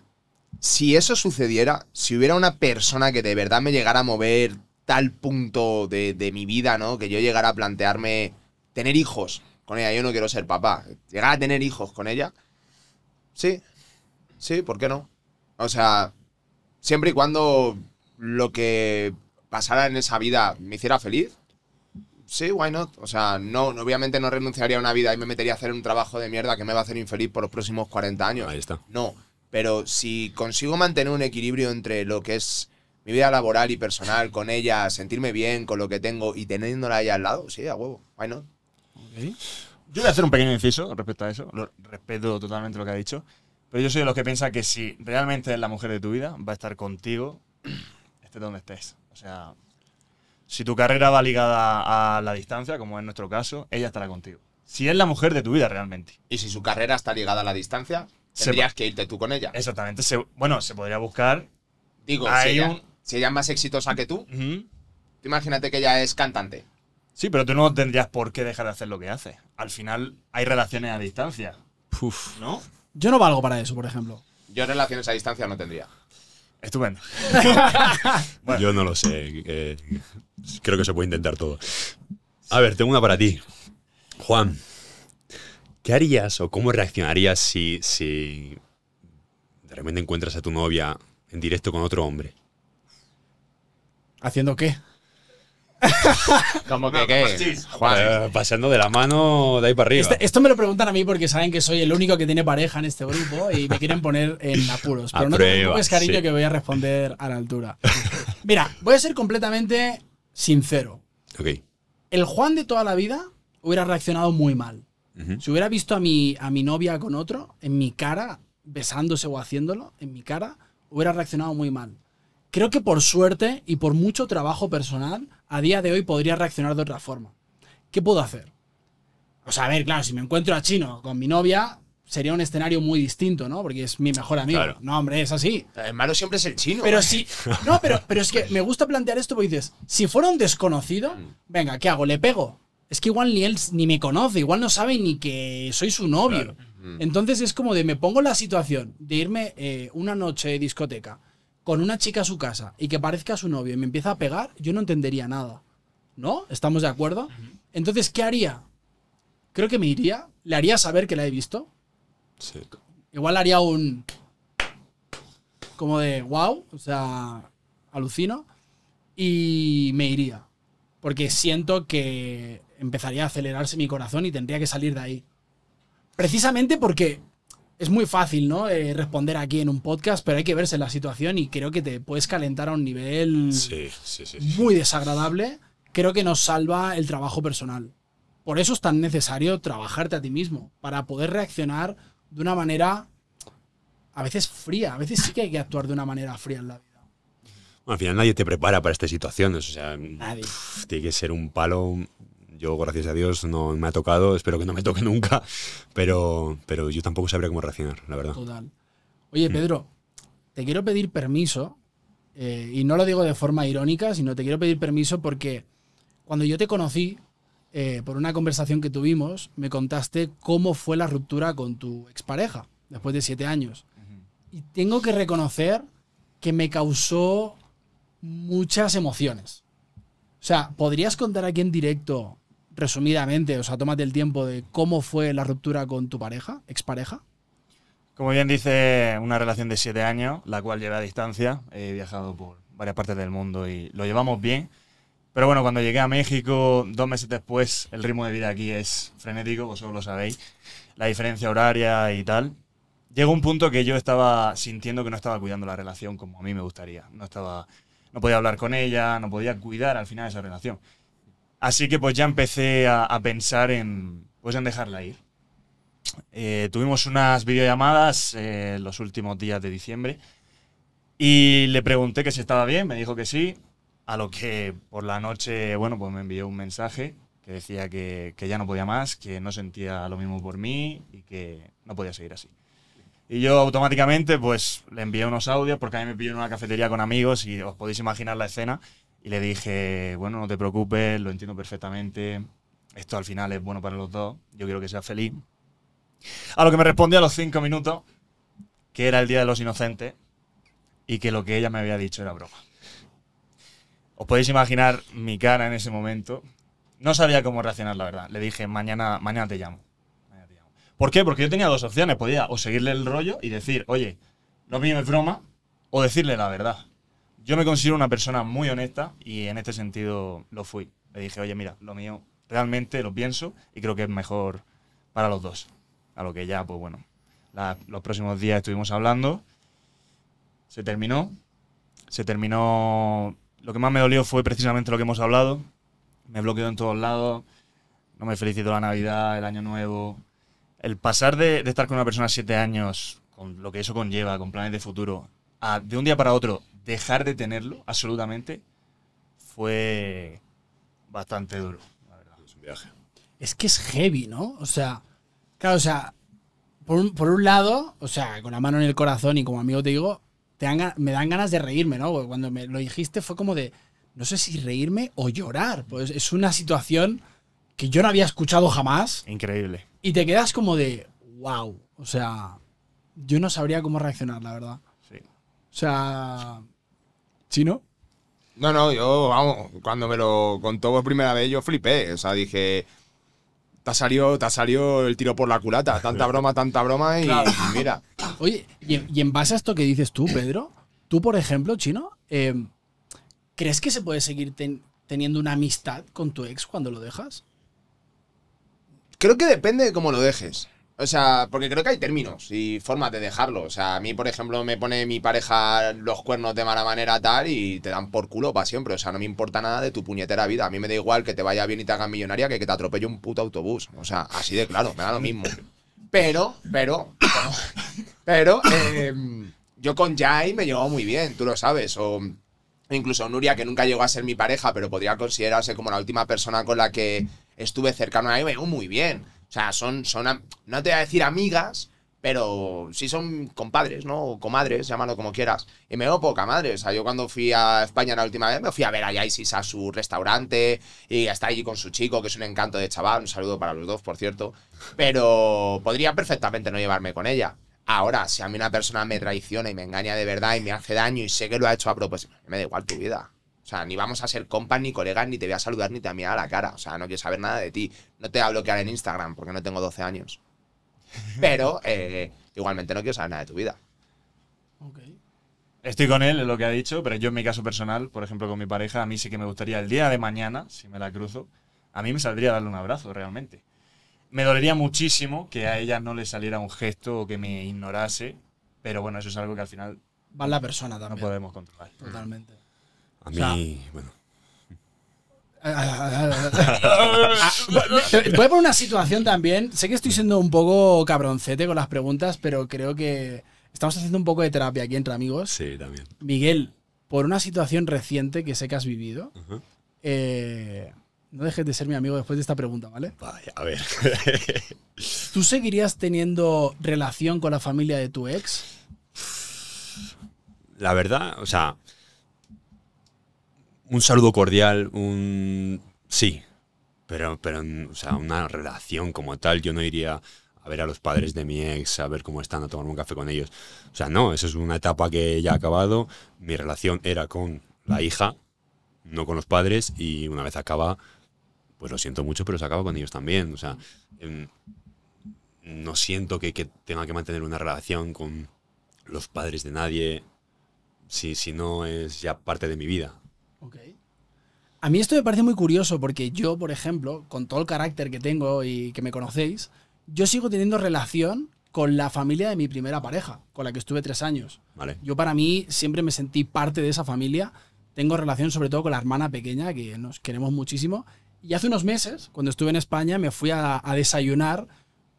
si eso sucediera, si hubiera una persona que de verdad me llegara a mover tal punto de, de mi vida, ¿no? Que yo llegara a plantearme tener hijos con ella, yo no quiero ser papá, llegar a tener hijos con ella, sí, Sí, ¿por qué no? O sea, siempre y cuando lo que pasara en esa vida me hiciera feliz, sí, why not? O sea, no, obviamente no renunciaría a una vida y me metería a hacer un trabajo de mierda que me va a hacer infeliz por los próximos 40 años. Ahí está. No, pero si consigo mantener un equilibrio entre lo que es mi vida laboral y personal, con ella, sentirme bien con lo que tengo y teniéndola ahí al lado, sí, a huevo, why not? Yo voy a hacer un pequeño inciso respecto a eso. respeto totalmente lo que ha dicho. Pero yo soy de los que piensa que si realmente es la mujer de tu vida, va a estar contigo, esté donde estés. O sea, si tu carrera va ligada a la distancia, como es nuestro caso, ella estará contigo. Si es la mujer de tu vida realmente. Y si su carrera está ligada a la distancia, tendrías que irte tú con ella. Exactamente. bueno, se podría buscar. Digo, si ella, un, si es más exitosa que tú, imagínate que ella es cantante. Sí, pero tú no tendrías por qué dejar de hacer lo que haces. Al final hay relaciones a distancia. Uf. ¿No? Yo no valgo para eso, por ejemplo. Yo relaciones a distancia no tendría. Estupendo. Yo no lo sé. Eh, creo que se puede intentar todo. A ver, tengo una para ti. Juan, ¿qué harías o cómo reaccionarías si, si de repente encuentras a tu novia en directo con otro hombre? ¿Haciendo qué? Como que, ¿qué? Eh, pasando de la mano de ahí para arriba. Este, esto me lo preguntan a mí porque saben que soy el único que tiene pareja en este grupo y me quieren poner en apuros. Pero no te cariño, que voy a responder a la altura. Mira, voy a ser completamente sincero. El Juan de toda la vida hubiera reaccionado muy mal. Si hubiera visto a mi, a mi novia con otro, en mi cara, besándose o haciéndolo, en mi cara, hubiera reaccionado muy mal. Creo que por suerte y por mucho trabajo personal, a día de hoy podría reaccionar de otra forma. ¿Qué puedo hacer? O sea, a ver, claro, si me encuentro a Chino con mi novia, sería un escenario muy distinto, ¿no? Porque es mi mejor amigo. No, hombre, es así. El malo siempre es el chino. Pero ¿eh? sí. no, pero, pero es que pues me gusta plantear esto porque dices, si fuera un desconocido, mm. venga, ¿qué hago? ¿Le pego? Es que igual ni él ni me conoce, igual no sabe ni que soy su novio. Mm. Entonces es como de me pongo la situación de irme eh, una noche de discoteca con una chica a su casa y que parezca a su novio y me empieza a pegar, yo no entendería nada. ¿No? ¿Estamos de acuerdo? Entonces, ¿qué haría? Creo que me iría, le haría saber que la he visto. Sí. Igual haría un. como de wow, o sea, alucino. Y me iría. Porque siento que empezaría a acelerarse mi corazón y tendría que salir de ahí. Precisamente porque es muy fácil, ¿no? Eh, responder aquí en un podcast, pero hay que verse la situación y creo que te puedes calentar a un nivel muy desagradable. Creo que nos salva el trabajo personal. Por eso es tan necesario trabajarte a ti mismo, para poder reaccionar de una manera a veces fría. A veces sí que hay que actuar de una manera fría en la vida. al final nadie te prepara para estas situaciones. O sea, nadie. tiene que ser un palo yo, gracias a Dios, no me ha tocado, espero que no me toque nunca, pero, pero yo tampoco sabría cómo reaccionar, la verdad. Total. Oye, mm. Pedro, te quiero pedir permiso, eh, y no lo digo de forma irónica, sino te quiero pedir permiso porque cuando yo te conocí, eh, por una conversación que tuvimos, me contaste cómo fue la ruptura con tu expareja, después de siete años. Y tengo que reconocer que me causó muchas emociones. O sea, ¿podrías contar aquí en directo resumidamente, o sea, tómate el tiempo de cómo fue la ruptura con tu pareja, expareja. Como bien dice, una relación de siete años, la cual llevé a distancia. He viajado por varias partes del mundo y lo llevamos bien. Pero bueno, cuando llegué a México, dos meses después, el ritmo de vida aquí es frenético, vosotros lo sabéis, la diferencia horaria y tal. Llegó un punto que yo estaba sintiendo que no estaba cuidando la relación como a mí me gustaría. No, estaba, no podía hablar con ella, no podía cuidar al final esa relación. Así que pues ya empecé a, pensar en, pues en dejarla ir. Eh, tuvimos unas videollamadas eh, los últimos días de diciembre y le pregunté que si estaba bien, me dijo que sí, a lo que por la noche, bueno, pues me envió un mensaje que decía que, ya no podía más, que no sentía lo mismo por mí y que no podía seguir así. Y yo automáticamente pues le envié unos audios porque a mí me pilló en una cafetería con amigos y os podéis imaginar la escena. Y le dije, bueno, no te preocupes, lo entiendo perfectamente, esto al final es bueno para los dos, yo quiero que sea feliz. A lo que me respondió a los cinco minutos, que era el Día de los Inocentes, y que lo que ella me había dicho era broma. Os podéis imaginar mi cara en ese momento. No sabía cómo reaccionar, la verdad. Le dije, mañana, mañana te llamo. ¿Por qué? Porque yo tenía dos opciones. Podía o seguirle el rollo y decir, oye, no me es broma, o decirle la verdad. Yo me considero una persona muy honesta y en este sentido lo fui. Le dije, oye, mira, lo mío realmente lo pienso y creo que es mejor para los dos. A lo que ya, pues bueno, los próximos días estuvimos hablando. Se terminó. Se terminó. Lo que más me dolió fue precisamente lo que hemos hablado. Me bloqueado en todos lados. No me felicito la Navidad, el Año Nuevo. El pasar de, estar con una persona siete años, con lo que eso conlleva, con planes de futuro, de un día para otro dejar de tenerlo, absolutamente, fue bastante duro, Es viaje. Es que es heavy, ¿no? O sea, claro, o sea, por un, lado, o sea, con la mano en el corazón y como amigo te digo, te me dan ganas de reírme, ¿no? cuando me lo dijiste fue como de, no sé si reírme o llorar. Pues es una situación que yo no había escuchado jamás. Increíble. Y te quedas como de, wow. O sea, yo no sabría cómo reaccionar, la verdad. Sí. O sea, ¿Chino? No, no, yo, vamos, cuando me lo contó por primera vez, yo flipé. O sea, dije, te ha salido, el tiro por la culata. Tanta broma, tanta broma y, mira. Oye, y en, base a esto que dices tú, Pedro, tú, por ejemplo, chino, eh, ¿crees que se puede seguir teniendo una amistad con tu ex cuando lo dejas? Creo que depende de cómo lo dejes. O sea, porque creo que hay términos y formas de dejarlo. O sea, a mí, por ejemplo, me pone mi pareja los cuernos de mala manera tal y te dan por culo para siempre. O sea, no me importa nada de tu puñetera vida. A mí me da igual que te vaya bien y te hagas millonaria que que te atropelle un puto autobús. O sea, así de claro, me da lo mismo. Pero, pero, pero, em, yo con Jai me llevo muy bien, tú lo sabes. O incluso Nuria, que nunca llegó a ser mi pareja, pero podría considerarse como la última persona con la que estuve cercano a me llevo muy bien. O sea, son, son, no te voy a decir amigas, pero sí son compadres, ¿no? O comadres, llámalo como quieras. Y me veo poca madre. O sea, yo cuando fui a España la última vez, me fui a ver a Yaisis a su restaurante y está allí con su chico, que es un encanto de chaval. Un saludo para los dos, por cierto. Pero podría perfectamente no llevarme con ella. Ahora, si a mí una persona me traiciona y me engaña de verdad y me hace daño y sé que lo ha hecho a propósito, me da igual tu vida. O sea, ni vamos a ser compas, ni colegas, ni te voy a saludar, ni te voy a mirar a la cara. O sea, no quiero saber nada de ti. No te voy a bloquear en Instagram porque no tengo 12 años. Pero eh, igualmente no quiero saber nada de tu vida. Ok. Estoy con él, en lo que ha dicho, pero yo en mi caso personal, por ejemplo, con mi pareja, a mí sí que me gustaría el día de mañana, si me la cruzo, a mí me saldría darle un abrazo realmente. Me dolería muchísimo que a ella no le saliera un gesto o que me ignorase, pero bueno, eso es algo que al final... Va la persona No podemos controlar. Totalmente. A mí, bueno. Voy a poner una situación también. Sé que estoy siendo un poco cabroncete con las preguntas, pero creo que estamos haciendo un poco de terapia aquí entre amigos. Sí, también. Miguel, por una situación reciente que sé que has vivido, eh, no dejes de ser mi amigo después de esta pregunta, ¿vale? Vaya, a ver. ¿Tú seguirías teniendo relación con la familia de tu ex? La verdad, o sea, un saludo cordial, un... Sí, pero, pero o sea, una relación como tal, yo no iría a ver a los padres de mi ex, a ver cómo están, a tomar un café con ellos. O sea, no, eso es una etapa que ya ha acabado. Mi relación era con la hija, no con los padres, y una vez acaba, pues lo siento mucho, pero se acaba con ellos también. O sea, em, no siento que, tenga que mantener una relación con los padres de nadie si, si no es ya parte de mi vida. Ok. A mí esto me parece muy curioso porque yo, por ejemplo, con todo el carácter que tengo y que me conocéis, yo sigo teniendo relación con la familia de mi primera pareja, con la que estuve tres años. Vale. Yo para mí siempre me sentí parte de esa familia. Tengo relación sobre todo con la hermana pequeña, que nos queremos muchísimo. Y hace unos meses, cuando estuve en España, me fui a, a desayunar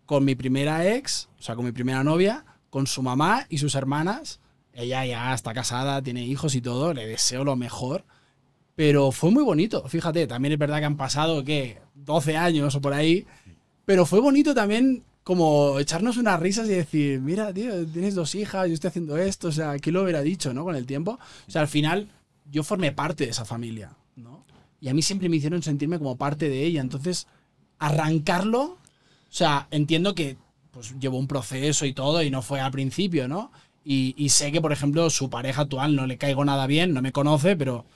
con mi primera ex, o sea, con mi primera novia, con su mamá y sus hermanas. Ella ya está casada, tiene hijos y todo, le deseo lo mejor pero fue muy bonito, fíjate, también es verdad que han pasado, ¿qué? 12 años o por ahí. Pero fue bonito también como echarnos unas risas y decir, mira, tío, tienes dos hijas, yo estoy haciendo esto, o sea, ¿qué lo hubiera dicho, no? Con el tiempo. O sea, al final yo formé parte de esa familia, ¿no? Y a mí siempre me hicieron sentirme como parte de ella. Entonces, arrancarlo, o sea, entiendo que pues llevó un proceso y todo y no fue al principio, ¿no? y sé que, por ejemplo, su pareja actual no le caigo nada bien, no me conoce, pero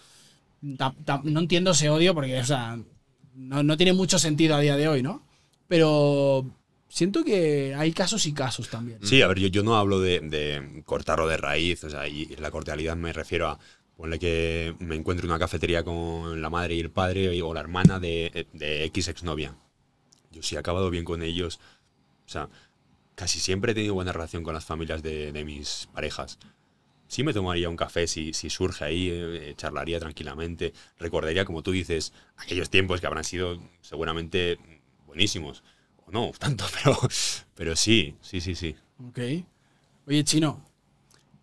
no entiendo ese odio porque, no, tiene mucho sentido a día de hoy, ¿no? Pero siento que hay casos y casos también. Sí, a ver, yo, yo no hablo de, cortarlo de raíz, o sea, y la cordialidad me refiero a ponle que me encuentro en una cafetería con la madre y el padre o la hermana de, de ex exnovia. Yo sí he acabado bien con ellos, o sea, casi siempre he tenido buena relación con las familias de, de mis parejas sí me tomaría un café si, surge ahí, eh, eh, charlaría tranquilamente, recordaría, como tú dices, aquellos tiempos que habrán sido seguramente buenísimos. O no, tanto, pero, sí, sí, sí, sí. Ok. Oye, Chino,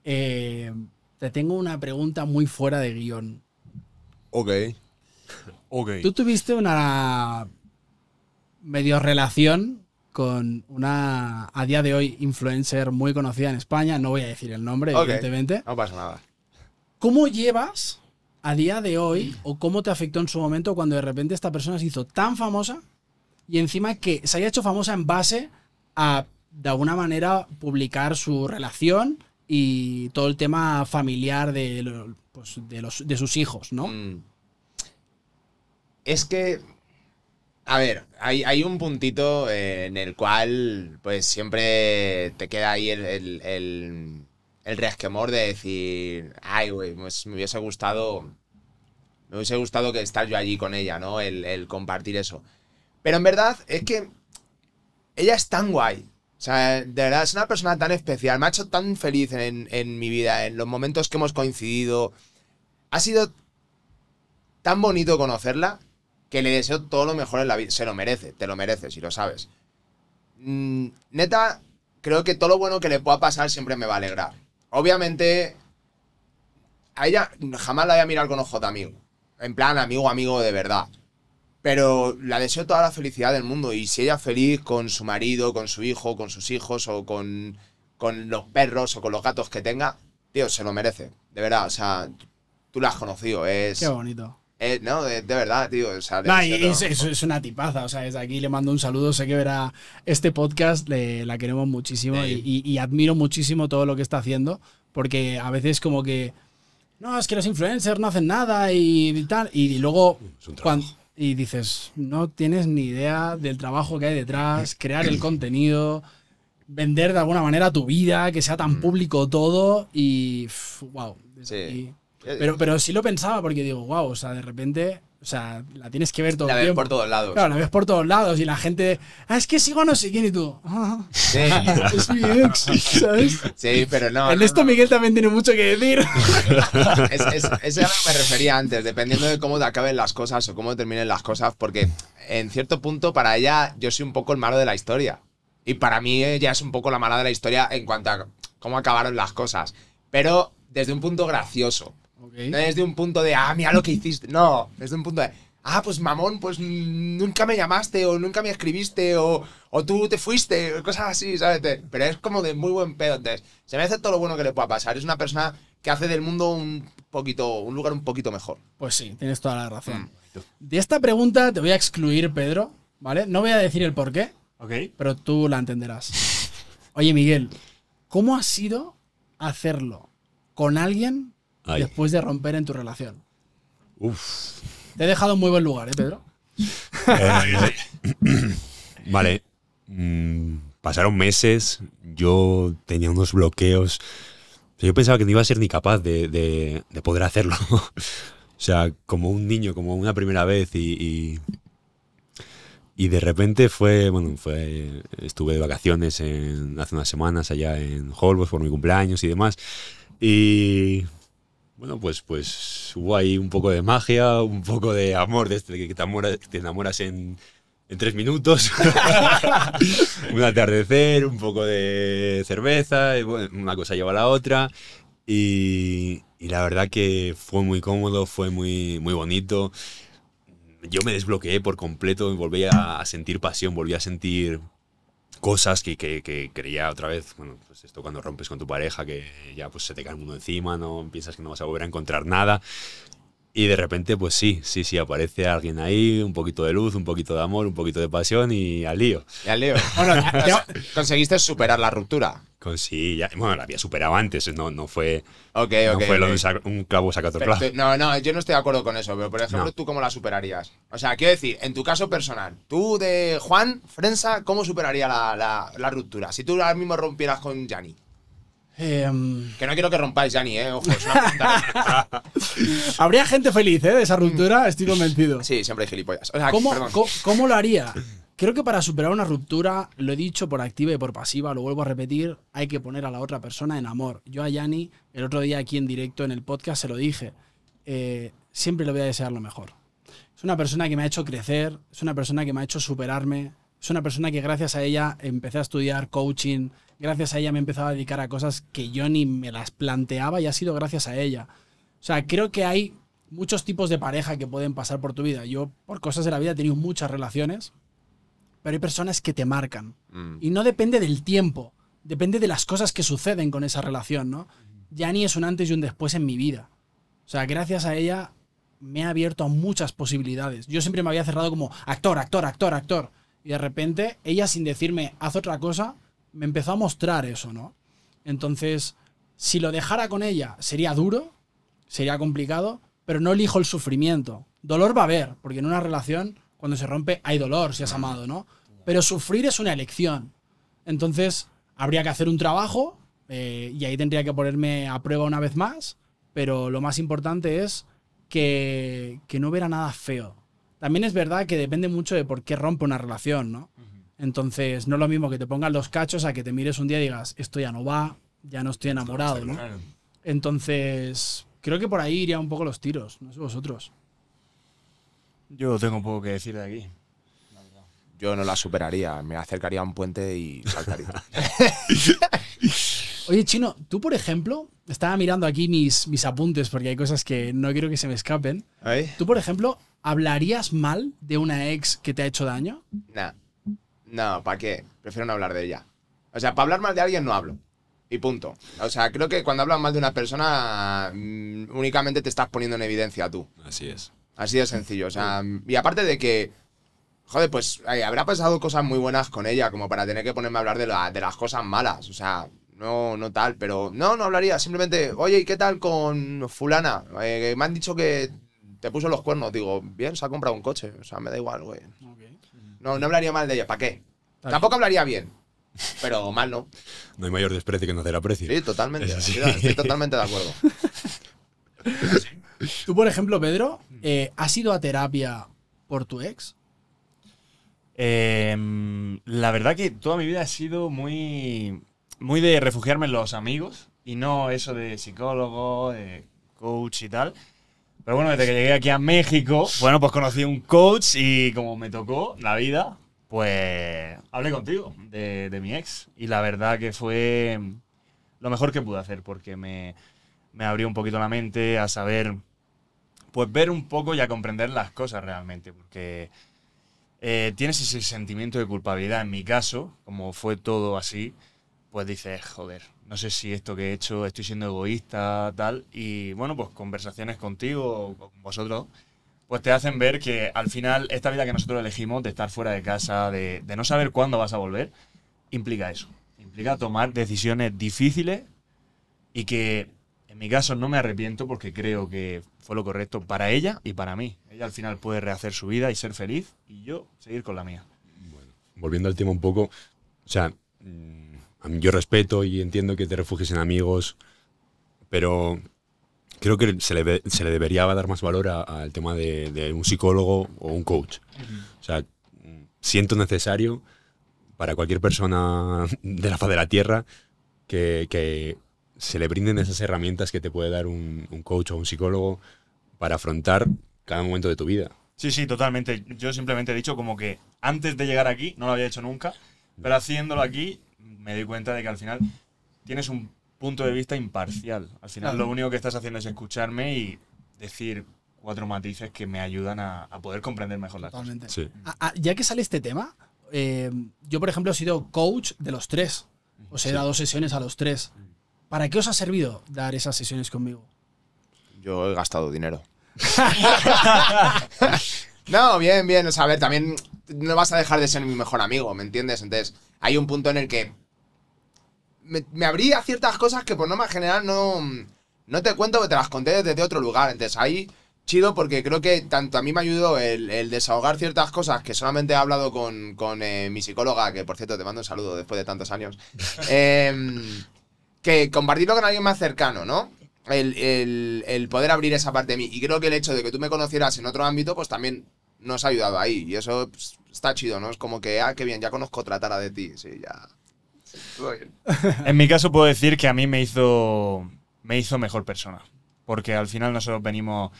eh, te tengo una pregunta muy fuera de guión. Ok. Ok. Tú tuviste una medio relación con una, a día de hoy, influencer muy conocida en España. No voy a decir el nombre, evidentemente. No pasa nada. ¿Cómo llevas a día de hoy o cómo te afectó en su momento cuando de repente esta persona se hizo tan famosa y encima que se haya hecho famosa en base a, de alguna manera, publicar su relación y todo el tema familiar de, pues, los, de sus hijos, ¿no? Mm. Es que a ver, hay, un puntito eh, en el cual pues siempre te queda ahí el, resquemor de decir, ay, güey, pues me hubiese gustado, me hubiese gustado que estar yo allí con ella, ¿no? El, compartir eso. Pero en verdad es que ella es tan guay, o sea, de verdad, es una persona tan especial. Me ha hecho tan feliz en, mi vida, en los momentos que hemos coincidido. Ha sido tan bonito conocerla que le deseo todo lo mejor en la vida. Se lo merece, te lo mereces y lo sabes. Mm, neta, creo que todo lo bueno que le pueda pasar siempre me va a alegrar. Obviamente, a ella jamás la voy a mirar con ojo de amigo. En plan, amigo, amigo de verdad. Pero la deseo toda la felicidad del mundo. Y si ella es feliz con su marido, con su hijo, con sus hijos o con, con los perros o con los gatos que tenga, tío, se lo merece. De verdad, o sea, tú la has conocido. Es, Qué bonito. Eh, no, de, verdad, tío. es, una tipaza. O sea, desde aquí le mando un saludo. Sé que verá este podcast, le, la queremos muchísimo y, admiro muchísimo todo lo que está haciendo. Porque a veces, como que. No, es que los influencers no hacen nada y, tal. Y, luego. y dices, no tienes ni idea del trabajo que hay detrás, crear el contenido, vender de alguna manera tu vida, que sea tan mm. público todo. Y. ¡Wow! Eh, pero, pero sí lo pensaba porque digo, wow, o sea, de repente o sea, la tienes que ver todo La ves por todos lados. Claro, la ves por todos lados y la gente. Ah, es que sigo no sé quién y tú. Ah, sí. Es mi ex, Sí, pero no. En esto Miguel también tiene mucho que decir. es, es, a lo que me refería antes, dependiendo de cómo te acaben las cosas o cómo terminen las cosas, porque en cierto punto para ella yo soy un poco el malo de la historia. Y para mí ella es un poco la mala de la historia en cuanto a cómo acabaron las cosas. Pero desde un punto gracioso. No es de un punto de, ah, mira lo que hiciste. No, es de un punto de, ah, pues mamón, pues nunca me llamaste o nunca me escribiste o, tú te fuiste, cosas así, ¿sabes? Pero es como de muy buen pedo. se me hace todo lo bueno que le pueda pasar. Es una persona que hace del mundo un poquito, un lugar un poquito mejor. Pues sí, tienes toda la razón. Mm, de esta pregunta te voy a excluir, Pedro, ¿vale? No voy a decir el por qué, okay. pero tú la entenderás. Oye, Miguel, ¿cómo ha sido hacerlo con alguien después de romper en tu relación? Uf. Te he dejado en muy buen lugar, ¿eh, Pedro? Eh, vale. Mm, pasaron meses, yo tenía unos bloqueos. Yo pensaba que no iba a ser ni capaz de, poder hacerlo. o sea, como un niño, como una primera vez y, y de repente fue, bueno, estuve de vacaciones hace unas semanas allá en Holbox por mi cumpleaños y demás. Y bueno, pues, pues hubo ahí un poco de magia, un poco de amor, desde este, que te enamoras, en, tres minutos, un atardecer, un poco de cerveza, una cosa lleva a la otra. Y, la verdad que fue muy cómodo, fue muy, muy bonito. Yo me desbloqueé por completo, volví a sentir pasión, volví a sentir cosas que, que, creía otra vez, bueno, pues esto cuando rompes con tu pareja, que ya pues se te cae el mundo encima, no piensas que no vas a volver a encontrar nada. Y de repente, pues sí, sí, sí, aparece alguien ahí, un poquito de luz, un poquito de amor, un poquito de pasión y al lío. Y al lío. Bueno, conseguiste superar la ruptura. Con sí, ya, bueno, la había superado antes, no, no fue, no fue un clavo saca otro clavo. No, no, yo no estoy de acuerdo con eso, pero por ejemplo, ¿tú cómo la superarías? O sea, quiero decir, en tu caso personal, tú de Juan, Frensa, ¿cómo superaría la, ruptura? Si tú ahora mismo rompieras con Yanni. Em. que no quiero que rompáis, Yanni, ¿eh? Ojo, es una Habría gente feliz, ¿eh? De esa ruptura, estoy convencido. Sí, siempre hay gilipollas. ¿Cómo lo haría? Creo que para superar una ruptura, lo he dicho por activa y por pasiva, lo vuelvo a repetir, hay que poner a la otra persona en amor. Yo a Yanni, el otro día aquí en directo en el podcast, se lo dije. Eh, siempre le voy a desear lo mejor. Es una persona que me ha hecho crecer, es una persona que me ha hecho superarme, es una persona que gracias a ella empecé a estudiar coaching, gracias a ella me he empezado a dedicar a cosas que yo ni me las planteaba y ha sido gracias a ella. O sea, creo que hay muchos tipos de pareja que pueden pasar por tu vida. Yo, por cosas de la vida, he tenido muchas relaciones pero hay personas que te marcan. Mm. Y no depende del tiempo, depende de las cosas que suceden con esa relación, ¿no? ni es un antes y un después en mi vida. O sea, gracias a ella me ha abierto a muchas posibilidades. Yo siempre me había cerrado como actor, actor, actor, actor. Y de repente, ella sin decirme, haz otra cosa, me empezó a mostrar eso, ¿no? Entonces, si lo dejara con ella, sería duro, sería complicado, pero no elijo el sufrimiento. Dolor va a haber, porque en una relación cuando se rompe hay dolor, si has amado, ¿no? Pero sufrir es una elección. Entonces, habría que hacer un trabajo eh, y ahí tendría que ponerme a prueba una vez más, pero lo más importante es que, que no hubiera nada feo. También es verdad que depende mucho de por qué rompe una relación, ¿no? Entonces, no es lo mismo que te pongan los cachos a que te mires un día y digas, esto ya no va, ya no estoy enamorado, ¿no? Entonces, creo que por ahí iría un poco los tiros, no es vosotros. Yo tengo poco que decir de aquí. Yo no la superaría, me acercaría a un puente y saltaría. Oye, Chino, tú, por ejemplo, estaba mirando aquí mis, mis apuntes porque hay cosas que no quiero que se me escapen. Tú, por ejemplo, ¿hablarías mal de una ex que te ha hecho daño? No. No, ¿para qué? Prefiero no hablar de ella. O sea, para hablar mal de alguien no hablo. Y punto. O sea, creo que cuando hablas mal de una persona, mm, únicamente te estás poniendo en evidencia tú. Así es. Así de sencillo. O sea, y aparte de que, joder, pues eh, habrá pasado cosas muy buenas con ella, como para tener que ponerme a hablar de, de las cosas malas. O sea, no, no tal, pero no, no hablaría. Simplemente, oye, ¿y qué tal con fulana? Eh, me han dicho que te puso los cuernos. Digo, bien, se ha comprado un coche. O sea, me da igual, güey. No, no hablaría mal de ella. ¿Para qué? Tampoco hablaría bien. Pero mal no. No hay mayor desprecio que no hacer aprecio. Sí, totalmente. Estoy totalmente de acuerdo. Tú, por ejemplo, Pedro, eh, ¿has ido a terapia por tu ex? Em, la verdad que toda mi vida ha sido muy, muy de refugiarme en los amigos y no eso de psicólogo, de coach y tal. Pero bueno, desde que llegué aquí a México, bueno, pues conocí un coach y como me tocó la vida, pues hablé contigo de, mi ex. Y la verdad que fue lo mejor que pude hacer porque me, me abrió un poquito la mente a saber pues ver un poco y a comprender las cosas realmente, porque eh, tienes ese sentimiento de culpabilidad. En mi caso, como fue todo así, pues dices, joder, no sé si esto que he hecho, estoy siendo egoísta, tal. Y bueno, pues conversaciones contigo o con vosotros, pues te hacen ver que al final esta vida que nosotros elegimos, de estar fuera de casa, de no saber cuándo vas a volver, implica eso. Implica tomar decisiones difíciles y que en mi caso no me arrepiento porque creo que fue lo correcto para ella y para mí. Ella al final puede rehacer su vida y ser feliz y yo seguir con la mía. volviendo al tema un poco, o sea, mm, yo respeto y entiendo que te refugies en amigos, pero creo que se le, debería dar más valor al tema de, un psicólogo o un coach. O sea, siento necesario para cualquier persona de la faz de la tierra que se le brinden esas herramientas que te puede dar un, coach o un psicólogo para afrontar cada momento de tu vida. Sí, sí, totalmente. Yo simplemente he dicho como que antes de llegar aquí, no lo había hecho nunca, pero haciéndolo aquí me doy cuenta de que al final tienes un punto de vista imparcial. Al final lo único que estás haciendo es escucharme y decir cuatro matices que me ayudan a, poder comprender mejor las Totalmente. cosas. ya que sale este tema, eh, yo por ejemplo he sido coach de los tres. Os he dado sesiones a los tres. ¿Para qué os ha servido dar esas sesiones conmigo? Yo he gastado dinero. no, bien, bien. O sea, a ver, también no vas a dejar de ser mi mejor amigo, ¿me entiendes? Entonces, hay un punto en el que me, abría a ciertas cosas que por norma general no, no te cuento, te las conté desde otro lugar. Entonces, ahí chido porque creo que tanto a mí me ayudó el, el desahogar ciertas cosas que solamente he hablado con, eh, mi psicóloga, que por cierto te mando un saludo después de tantos años. eh, que compartirlo con alguien más cercano, ¿no? El, poder abrir esa parte de mí. Y creo que el hecho de que tú me conocieras en otro ámbito, pues también nos ha ayudado ahí. Y eso pues, está chido, ¿no? Es como que, ah, qué bien, ya conozco otra tara de ti. Sí, ya. todo bien. en mi caso puedo decir que a mí me hizo, me hizo mejor persona. Porque al final nosotros venimos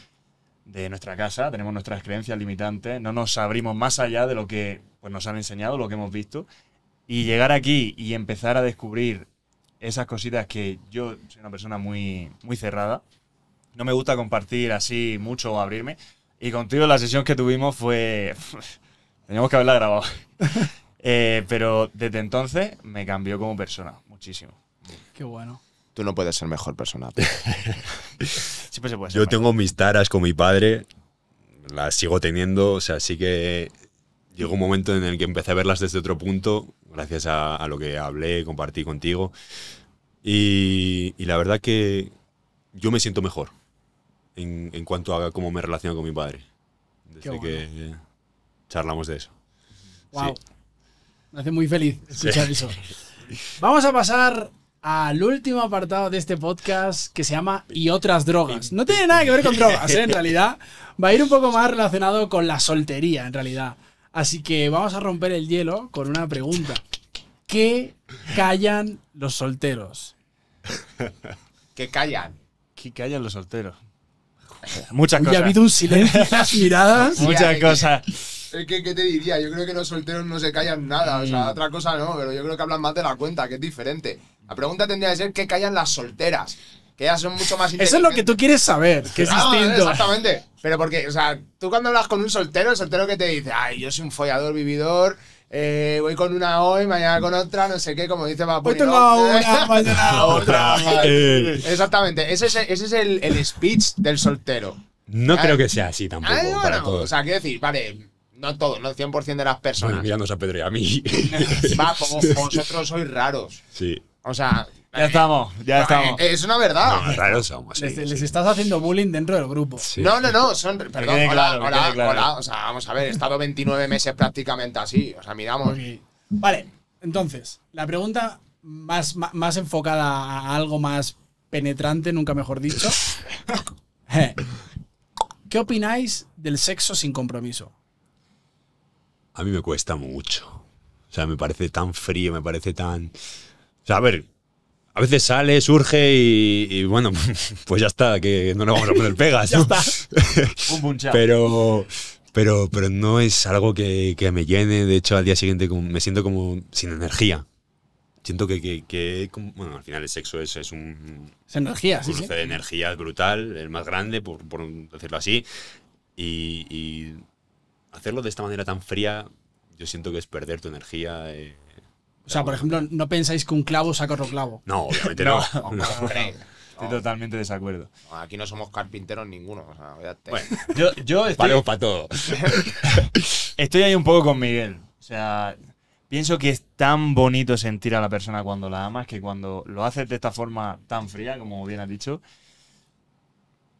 de nuestra casa, tenemos nuestras creencias limitantes, no nos abrimos más allá de lo que pues, nos han enseñado, lo que hemos visto. Y llegar aquí y empezar a descubrir esas cositas que yo soy una persona muy, muy cerrada. No me gusta compartir así mucho o abrirme. Y contigo la sesión que tuvimos fue... Teníamos que haberla grabado. Eh, pero desde entonces me cambió como persona, muchísimo. Qué bueno. Tú no puedes ser mejor persona. se puede Yo tengo mis taras con mi padre, las sigo teniendo, o sea, sí que llegó un momento en el que empecé a verlas desde otro punto gracias a, lo que hablé, compartí contigo. Y, la verdad que yo me siento mejor en, cuanto a cómo me relaciono con mi padre. Desde que eh, charlamos de eso. Wow. Me hace muy feliz escuchar eso. Vamos a pasar al último apartado de este podcast que se llama Y otras drogas. No tiene nada que ver con drogas, ¿eh? en realidad. Va a ir un poco más relacionado con la soltería, en realidad. Así que vamos a romper el hielo con una pregunta. ¿Qué callan los solteros? ¿Qué callan? ¿Qué callan los solteros? Muchas cosas. Ya ha habido un silencio en las miradas. Muchas cosas. Es que, ¿qué te diría? Yo creo que los solteros no se callan nada. O sea, mm. otra cosa no, pero yo creo que hablan más de la cuenta, que es diferente. La pregunta tendría que ser qué callan las solteras que ya son mucho más Eso es lo que tú quieres saber, que es distinto. Exactamente. Pero porque, o sea, tú cuando hablas con un soltero, el soltero que te dice, ay, yo soy un follador, vividor, eh, voy con una hoy, mañana con otra, no sé qué, como dice pero Hoy tengo una, mañana otra. Eh. Exactamente, ese es, es el, el, speech del soltero. No ah, creo que sea así tampoco ah, para todos. O sea, quiero decir, vale, no todo, no 100% de las personas. Bueno, mirándose a Pedro y a mí. Va, como vosotros sois raros. Sí. O sea, ya estamos, ya estamos. Eh, es una verdad. No, somos. les, estás haciendo bullying dentro del grupo. No, no, no. Son, perdón, hola, hola, hola. O sea, vamos a ver, he estado 29 meses prácticamente así. O sea, miramos. Vale, entonces, la pregunta más, más, enfocada a algo más penetrante, nunca mejor dicho. Eh, ¿Qué opináis del sexo sin compromiso? A mí me cuesta mucho. O sea, me parece tan frío, me parece tan. O sea, a ver, a veces sale, surge y, bueno, pues ya está, que no le vamos a poner pegas. ¿no? pero, pero, pero no es algo que, me llene. De hecho, al día siguiente me siento como sin energía. Siento que, bueno, al final el sexo es, un es energía, sí, de energía brutal, el más grande, por, decirlo así. Y, hacerlo de esta manera tan fría, yo siento que es perder tu energía. Eh, o sea, por ejemplo, no pensáis que un clavo saca otro clavo. No, obviamente no. Estoy totalmente de desacuerdo. Aquí no somos carpinteros ninguno. O bueno, yo, yo para todo. estoy ahí un poco con Miguel. O sea, pienso que es tan bonito sentir a la persona cuando la amas que cuando lo haces de esta forma tan fría, como bien ha dicho,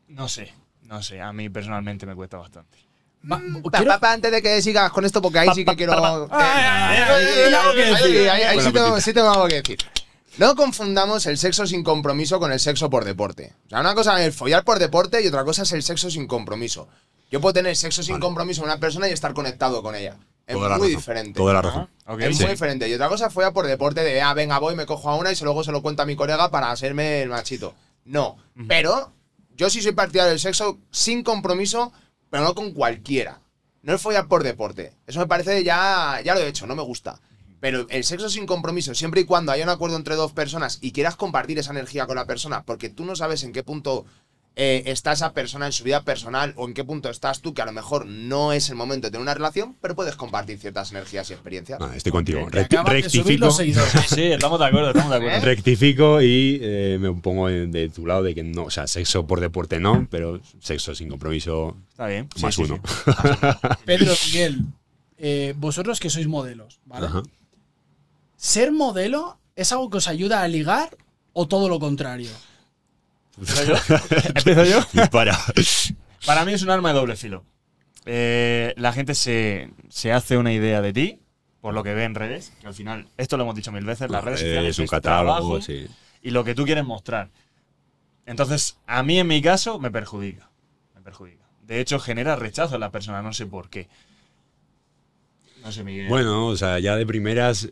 no sé, no sé, a mí personalmente me cuesta bastante. Mm, Papá, antes de que sigas con esto, porque ahí sí que quiero. Ahí sí tengo algo que decir. No confundamos el sexo sin compromiso con el sexo por deporte. O sea, una cosa es el follar por deporte y otra cosa es el sexo sin compromiso. Yo puedo tener sexo sin compromiso con una persona y estar conectado con ella. Es muy diferente. la razón. Es muy diferente. Y otra cosa es follar por deporte de, ah, venga, voy, me cojo a una y luego se lo cuenta a mi colega para hacerme el machito. No. Pero yo sí soy partidario del sexo sin compromiso pero no con cualquiera. No es follar por deporte. Eso me parece ya, ya lo he hecho, no me gusta. Pero el sexo sin compromiso, siempre y cuando haya un acuerdo entre dos personas y quieras compartir esa energía con la persona, porque tú no sabes en qué punto eh, está esa persona en su vida personal o en qué punto estás tú, que a lo mejor no es el momento de tener una relación, pero puedes compartir ciertas energías y experiencias. Ah, estoy contigo. rectifico. sí, estamos de acuerdo, ¿Eh? Rectifico y eh, me pongo de, tu lado de que no, o sea, sexo por deporte no, pero sexo sin compromiso. Está bien. Más uno. Pedro, Miguel, vosotros que sois modelos, ¿vale? ¿Ser modelo es algo que os ayuda a ligar o todo lo contrario? ¿Empiezo yo? Para mí es un arma de doble filo. Eh, la gente se, hace una idea de ti por lo que ve en redes, que al final, esto lo hemos dicho mil veces, las redes eh, sociales es un catálogo, y lo que tú quieres mostrar. Entonces, a mí en mi caso me perjudica, me perjudica. De hecho, genera rechazo en la persona, no sé por qué. No sé, Bueno, o sea, ya de primeras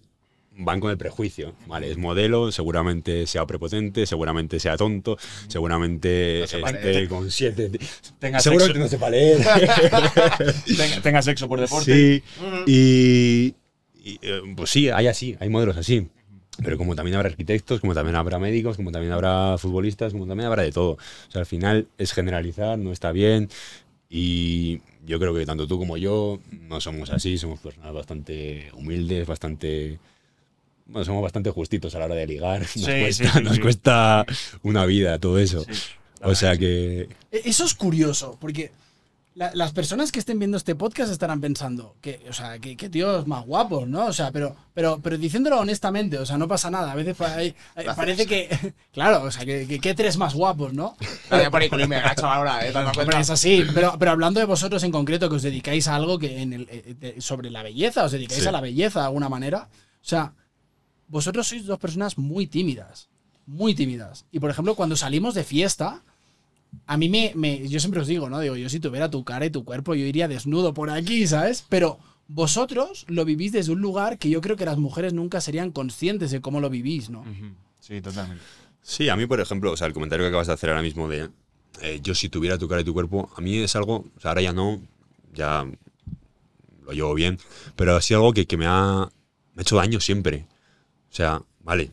van con el prejuicio, ¿vale? Es modelo, seguramente sea prepotente, seguramente sea tonto, seguramente no con siete... Tenga seguro sexo. que no sepa leer. tenga, sexo por deporte. Sí, mm. y, y, eh, pues sí, hay así, hay modelos así. Pero como también habrá arquitectos, como también habrá médicos, como también habrá futbolistas, como también habrá de todo. O sea, al final es generalizar, no está bien. Y yo creo que tanto tú como yo no somos así, somos personas bastante humildes, bastante bueno, somos bastante justitos a la hora de ligar. Nos, cuesta, una vida todo eso. o sea que... E, eso es curioso, porque las personas que estén viendo este podcast estarán pensando que, o sea, que, tíos más guapos, ¿no? O sea, pero, pero, pero diciéndolo honestamente, o sea, no pasa nada. A veces parece que, claro, o sea, que, qué tres más guapos, ¿no? Voy por ahí ahora, Pero es así, pero, pero hablando de vosotros en concreto, que os dedicáis a algo que en eh, sobre la belleza, os dedicáis a la belleza de alguna manera. O sea, vosotros sois dos personas muy tímidas, muy tímidas. Y por ejemplo, cuando salimos de fiesta, a mí me, Yo siempre os digo, ¿no? Digo, yo si tuviera tu cara y tu cuerpo, yo iría desnudo por aquí, ¿sabes? Pero vosotros lo vivís desde un lugar que yo creo que las mujeres nunca serían conscientes de cómo lo vivís, ¿no? Sí, totalmente. Sí, a mí, por ejemplo, o sea, el comentario que acabas de hacer ahora mismo de eh, yo si tuviera tu cara y tu cuerpo, a mí es algo, ahora ya no, ya lo llevo bien, pero es algo que, que me, ha, me ha hecho daño siempre. O sea, vale,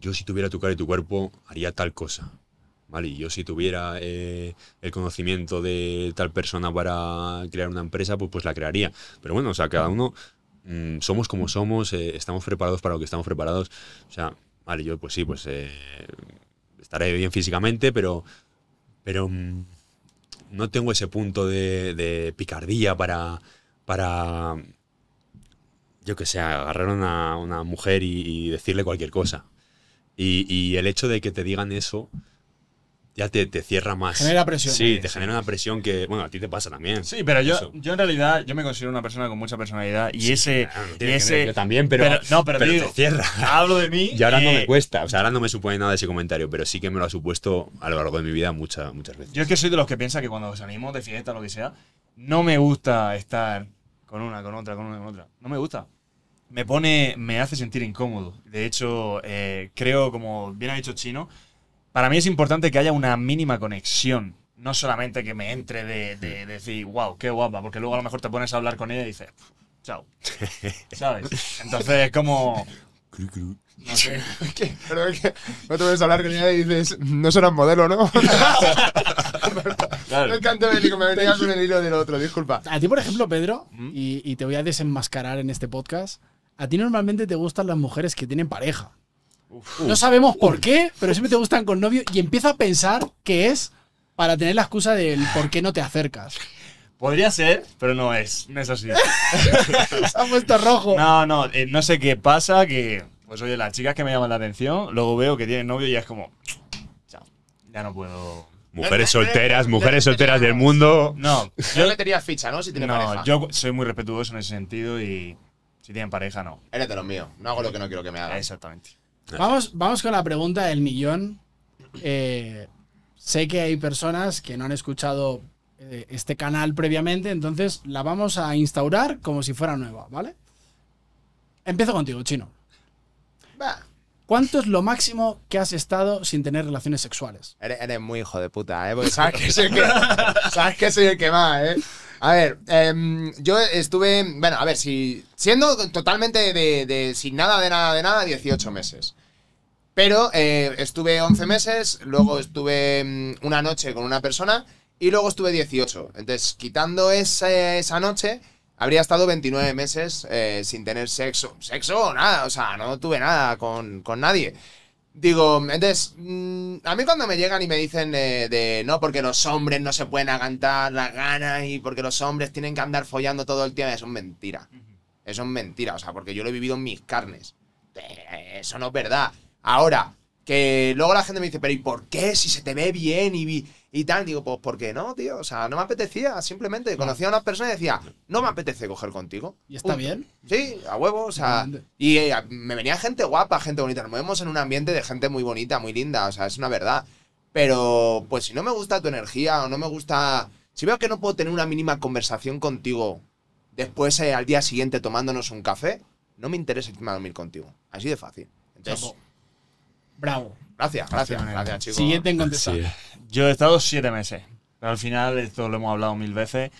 yo si tuviera tu cara y tu cuerpo haría tal cosa. Vale, y yo si tuviera eh, el conocimiento de tal persona para crear una empresa, pues, pues la crearía. Pero bueno, o sea, cada uno mm, somos como somos, eh, estamos preparados para lo que estamos preparados. O sea, vale, yo pues sí, pues eh, estaré bien físicamente, pero, pero mm, no tengo ese punto de, de picardía para, para yo que sé, agarrar a una, mujer y, decirle cualquier cosa. Y, el hecho de que te digan eso ya te, te cierra más. Genera presión. Sí, te genera una presión que, bueno, a ti te pasa también. Sí, pero yo, yo, en realidad, yo me considero una persona con mucha personalidad y ese... ese yo también, pero, no, pero, te cierra. Hablo de mí. Y ahora no me cuesta, o sea, ahora no me supone nada ese comentario, pero sí que me lo ha supuesto a lo largo de mi vida muchas muchas veces. Yo es que soy de los que piensa que cuando salimos de fiesta o lo que sea, no me gusta estar con una, con otra, con una, con otra. No me gusta. Me pone, me hace sentir incómodo. De hecho, eh, creo, como bien ha dicho Chino, para mí es importante que haya una mínima conexión. No solamente que me entre de, decir, wow, qué guapa, porque luego a lo mejor te pones a hablar con ella y dices, chao. ¿Sabes? Entonces es como. No sé. Pero que no te pones a hablar con ella y dices, no serás modelo, ¿no? El canto bélico me venía con el hilo del otro, disculpa. A ti, por ejemplo, Pedro, mm. y, te voy a desenmascarar en este podcast, a ti normalmente te gustan las mujeres que tienen pareja. no sabemos por qué, pero siempre te gustan con novio y empiezo a pensar que es para tener la excusa del por qué no te acercas. Podría ser, pero no es. No es así. Se ha puesto rojo. No, no, eh, no sé qué pasa, que pues oye, las chicas que me llaman la atención, luego veo que tienen novio y es como, ya no puedo Mujeres eh, solteras, eh, mujeres solteras del mundo. No, yo le tenía ficha, ¿no? Si tiene pareja. yo soy muy respetuoso en ese sentido y si tienen pareja, no. Eres de los míos. No hago lo que no quiero que me hagan. Exactamente. Vamos, vamos con la pregunta del millón. Eh, sé que hay personas que no han escuchado este canal previamente, entonces la vamos a instaurar como si fuera nueva, ¿vale? Empiezo contigo, chino. Bah. ¿Cuánto es lo máximo que has estado sin tener relaciones sexuales? Eres, muy hijo de puta, ¿eh? sabes que soy el que, más, ¿eh? A ver, em, yo estuve, bueno, a ver, si siendo totalmente de, sin nada, de nada, de nada, 18 meses. Pero eh, estuve 11 meses, luego estuve em, una noche con una persona y luego estuve 18. Entonces, quitando esa noche, Habría estado 29 meses eh, sin tener sexo. Sexo, nada, o sea, no tuve nada con, nadie. Digo, entonces, mm, a mí cuando me llegan y me dicen de no, porque los hombres no se pueden agantar las ganas y porque los hombres tienen que andar follando todo el tiempo, eso es mentira. Eso es mentira, o sea, porque yo lo he vivido en mis carnes. Eh, eso no es verdad. Ahora, que luego la gente me dice, pero ¿y por qué? Si se te ve bien y, y tal. Digo, pues ¿por qué no, tío? O sea, no me apetecía, simplemente. Conocí Conocía a una persona y decía, no me apetece coger contigo. ¿Y está bien? Sí, a huevo, o sea. Y eh, me venía gente guapa, gente bonita. Nos movemos en un ambiente de gente muy bonita, muy linda, o sea, es una verdad. Pero, pues si no me gusta tu energía o no me gusta. Si veo que no puedo tener una mínima conversación contigo después eh, al día siguiente tomándonos un café, no me interesa irme a dormir contigo. Así de fácil. Entonces. Bravo. Gracias, gracias, gracias, chicos. Siguiente en contestar. Yo he estado siete meses. Pero al final, esto lo hemos hablado mil veces.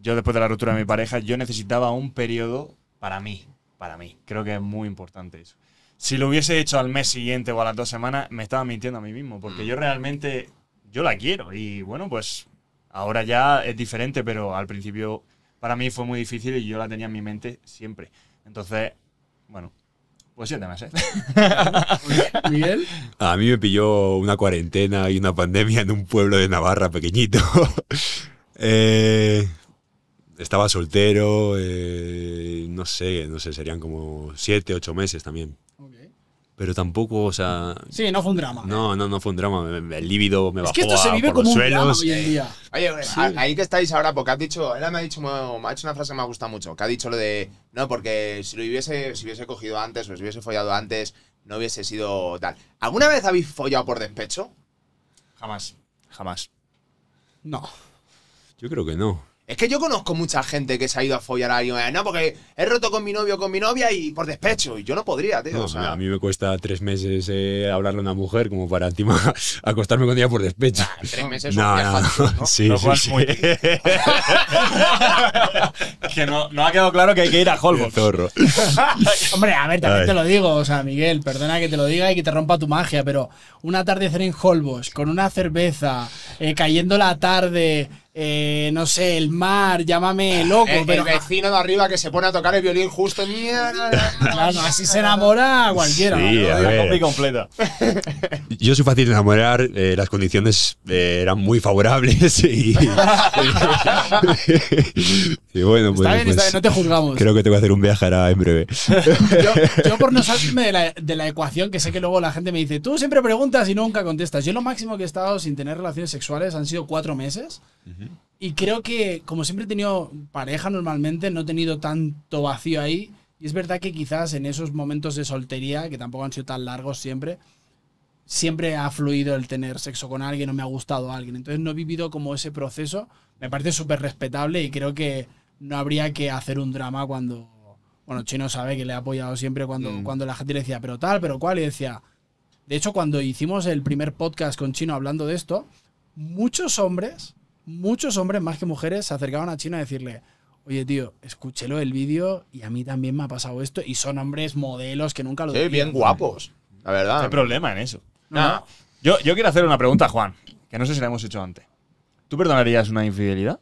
Yo, después de la ruptura de mi pareja, yo necesitaba un periodo para mí. Para mí. Creo que es muy importante eso. Si lo hubiese hecho al mes siguiente o a las dos semanas, me estaba mintiendo a mí mismo. Porque mm. yo realmente. Yo la quiero. Y bueno, pues. Ahora ya es diferente, pero al principio para mí fue muy difícil y yo la tenía en mi mente siempre. Entonces, bueno, pues siete meses, ¿Miguel? A mí me pilló una cuarentena y una pandemia en un pueblo de Navarra pequeñito. Eh, estaba soltero, eh, no sé, no sé, serían como siete, ocho meses también pero tampoco, o sea. Sí, no fue un drama. No, no, no fue un drama. El líbido me bajó es que esto se vive por Oye, ahí que estáis ahora, porque has dicho, él me ha dicho, una frase que me ha gustado mucho, que ha dicho lo de, no, porque si lo hubiese, si hubiese cogido antes o si hubiese follado antes, no hubiese sido tal. ¿Alguna vez habéis follado por despecho? Jamás, jamás. No. Yo creo que no. Es que yo conozco mucha gente que se ha ido a follar a alguien. No, porque he roto con mi novio o con mi novia y por despecho. Y yo no podría, tío. o A mí me cuesta tres meses eh, hablarle a una mujer como para acostarme con ella por despecho. tres meses no, Sí, sí, sí. que no, ha quedado claro que hay que ir a Holbox. Hombre, a ver, también te lo digo. O sea, Miguel, perdona que te lo diga y que te rompa tu magia, pero un atardecer en Holbox con una cerveza, eh, cayendo la tarde, eh, no sé, el mar, llámame ah, loco. pero el vecino de arriba que se pone a tocar el violín justo. claro, así se enamora a cualquiera. Sí, completa. Yo soy fácil de enamorar, eh, las condiciones eh, eran muy favorables y, bueno, pues, está bien, no te pues, juzgamos. Creo que tengo que hacer un viaje en breve. yo, por no salirme de la, ecuación, que sé que luego la gente me dice, tú siempre preguntas y nunca contestas. Yo lo máximo que he estado sin tener relaciones sexuales han sido cuatro meses. Y creo que, como siempre he tenido pareja normalmente, no he tenido tanto vacío ahí. Y es verdad que quizás en esos momentos de soltería, que tampoco han sido tan largos siempre, siempre ha fluido el tener sexo con alguien o me ha gustado alguien. Entonces no he vivido como ese proceso. Me parece súper respetable y creo que no habría que hacer un drama cuando. Bueno, Chino sabe que le ha apoyado siempre cuando, mm. cuando la gente le decía, pero tal, pero cual. Y decía. De hecho, cuando hicimos el primer podcast con Chino hablando de esto, muchos hombres muchos hombres más que mujeres se acercaban a China a decirle, oye, tío, escúchelo el vídeo y a mí también me ha pasado esto. Y son hombres modelos que nunca lo Sí, bien guapos, la verdad. No hay problema en eso. No. Yo, yo quiero hacer una pregunta, Juan, que no sé si la hemos hecho antes. ¿Tú perdonarías una infidelidad?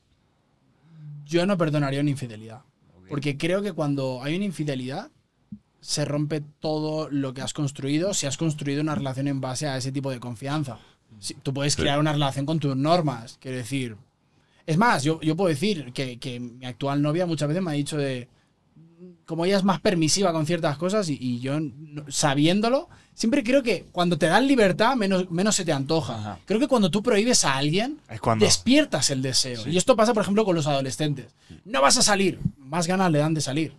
Yo no perdonaría una infidelidad. Porque creo que cuando hay una infidelidad, se rompe todo lo que has construido si has construido una relación en base a ese tipo de confianza tú puedes crear una relación con tus normas. Quiero decir. Es más, yo, puedo decir que, mi actual novia muchas veces me ha dicho de. Como ella es más permisiva con ciertas cosas y, yo sabiéndolo, siempre creo que cuando te dan libertad, menos, menos se te antoja. Creo que cuando tú prohíbes a alguien, despiertas el deseo. Y esto pasa, por ejemplo, con los adolescentes. No vas a salir, más ganas le dan de salir.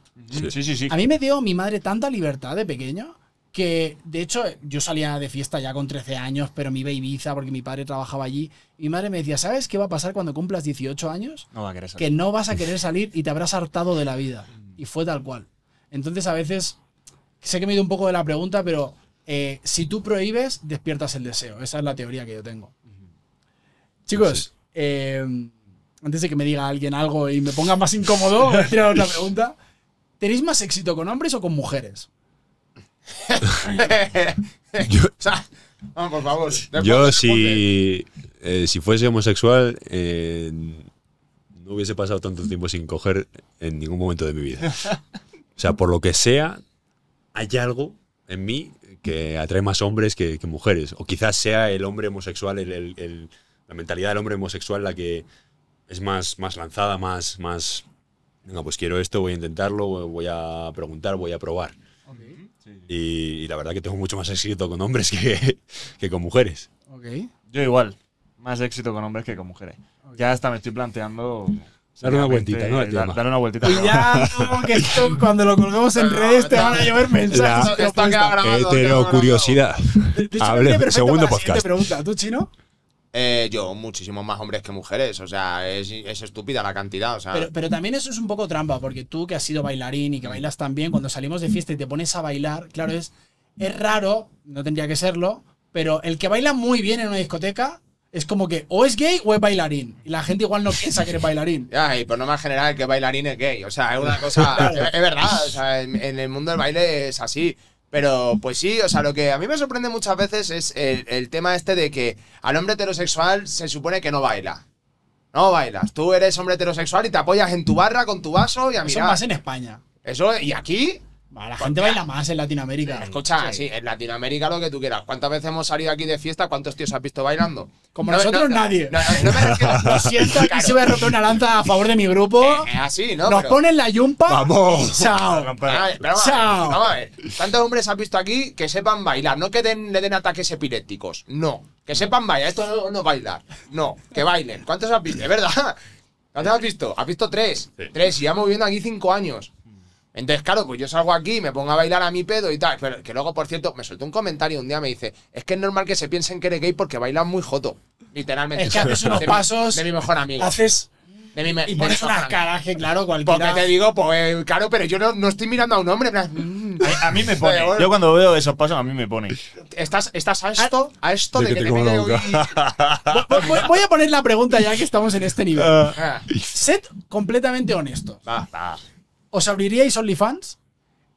Sí, sí, sí. A mí me dio mi madre tanta libertad de pequeño que de hecho yo salía de fiesta ya con 13 años, pero mi iba porque mi padre trabajaba allí. Mi madre me decía, ¿sabes qué va a pasar cuando cumplas 18 años? No va a querer salir. Que no vas a querer salir y te habrás hartado de la vida. Y fue tal cual. Entonces a veces, sé que me he ido un poco de la pregunta, pero eh, si tú prohíbes, despiertas el deseo. Esa es la teoría que yo tengo. Chicos, eh, antes de que me diga alguien algo y me ponga más incómodo, voy a tirar otra pregunta. ¿Tenéis más éxito con hombres o con mujeres? yo, o Yo si, eh, si fuese homosexual, eh, no hubiese pasado tanto tiempo sin coger en ningún momento de mi vida. O sea, por lo que sea, hay algo en mí que atrae más hombres que, mujeres. O quizás sea el hombre homosexual, el, la mentalidad del hombre homosexual la que es más, más lanzada, más, más, venga, pues quiero esto, voy a intentarlo, voy a preguntar, voy a probar. Y, la verdad que tengo mucho más éxito con hombres que, que con mujeres. Okay. Yo igual, más éxito con hombres que con mujeres. Ya hasta me estoy planteando... Dar una vueltita, ¿no? Dar, una vueltita. Y ya, que esto, cuando lo colgamos en redes te van a llover mensajes. La, esto, curiosidad. segundo podcast. ¿Tú, chino? Eh, yo, muchísimos más hombres que mujeres. O sea, es, estúpida la cantidad. O sea. pero, también eso es un poco trampa, porque tú que has sido bailarín y que bailas tan bien, cuando salimos de fiesta y te pones a bailar, claro, es, es raro, no tendría que serlo, pero el que baila muy bien en una discoteca es como que o es gay o es bailarín. Y la gente igual no piensa que es bailarín. y por más general que bailarín es gay. O sea, es una cosa. es, verdad. en, el mundo del baile es así. Pero pues sí, o sea, lo que a mí me sorprende muchas veces es el, tema este de que al hombre heterosexual se supone que no baila. No bailas. Tú eres hombre heterosexual y te apoyas en tu barra con tu vaso y a mirar. Eso más en España. Eso, y aquí, la gente baila más en Latinoamérica. Escucha, sí. en Latinoamérica lo que tú quieras. ¿Cuántas veces hemos salido aquí de fiesta? ¿Cuántos tíos has visto bailando? Como nosotros, nadie. No, me Lo siento, que aquí se me rompe una lanza a favor de mi grupo. Es eh, eh, así, ¿no? Nos ponen la yumpa. ¡Vamos! ¡Chao! Vamos hombres has visto aquí que sepan bailar? No que le den ataques epilépticos. No. Que sepan bailar. Esto no, bailar. No. Que bailen. ¿Cuántos has visto? Es verdad. ¿Cuántos has visto? ¿Has visto tres? Tres. Y ya moviendo aquí cinco años. Entonces, claro, pues yo salgo aquí, me pongo a bailar a mi pedo y tal. Pero que luego, por cierto, me soltó un comentario un día, me dice, es que es normal que se piensen que eres gay porque bailas muy joto. Literalmente. Es que haces unos de pasos. de mi mejor amigo. Haces. De mi me y pones una caraje, claro, cualquiera. Porque te digo, pues, eh, claro, pero yo no, estoy mirando a un hombre. Mm". A, mí me pone. yo cuando veo esos pasos, a mí me pone. Estás, estás a esto, a esto de, que, te, voy, a poner la pregunta ya que estamos en este nivel. Ah. Ah. Set, completamente honesto. Va, va. ¿Os abriríais OnlyFans?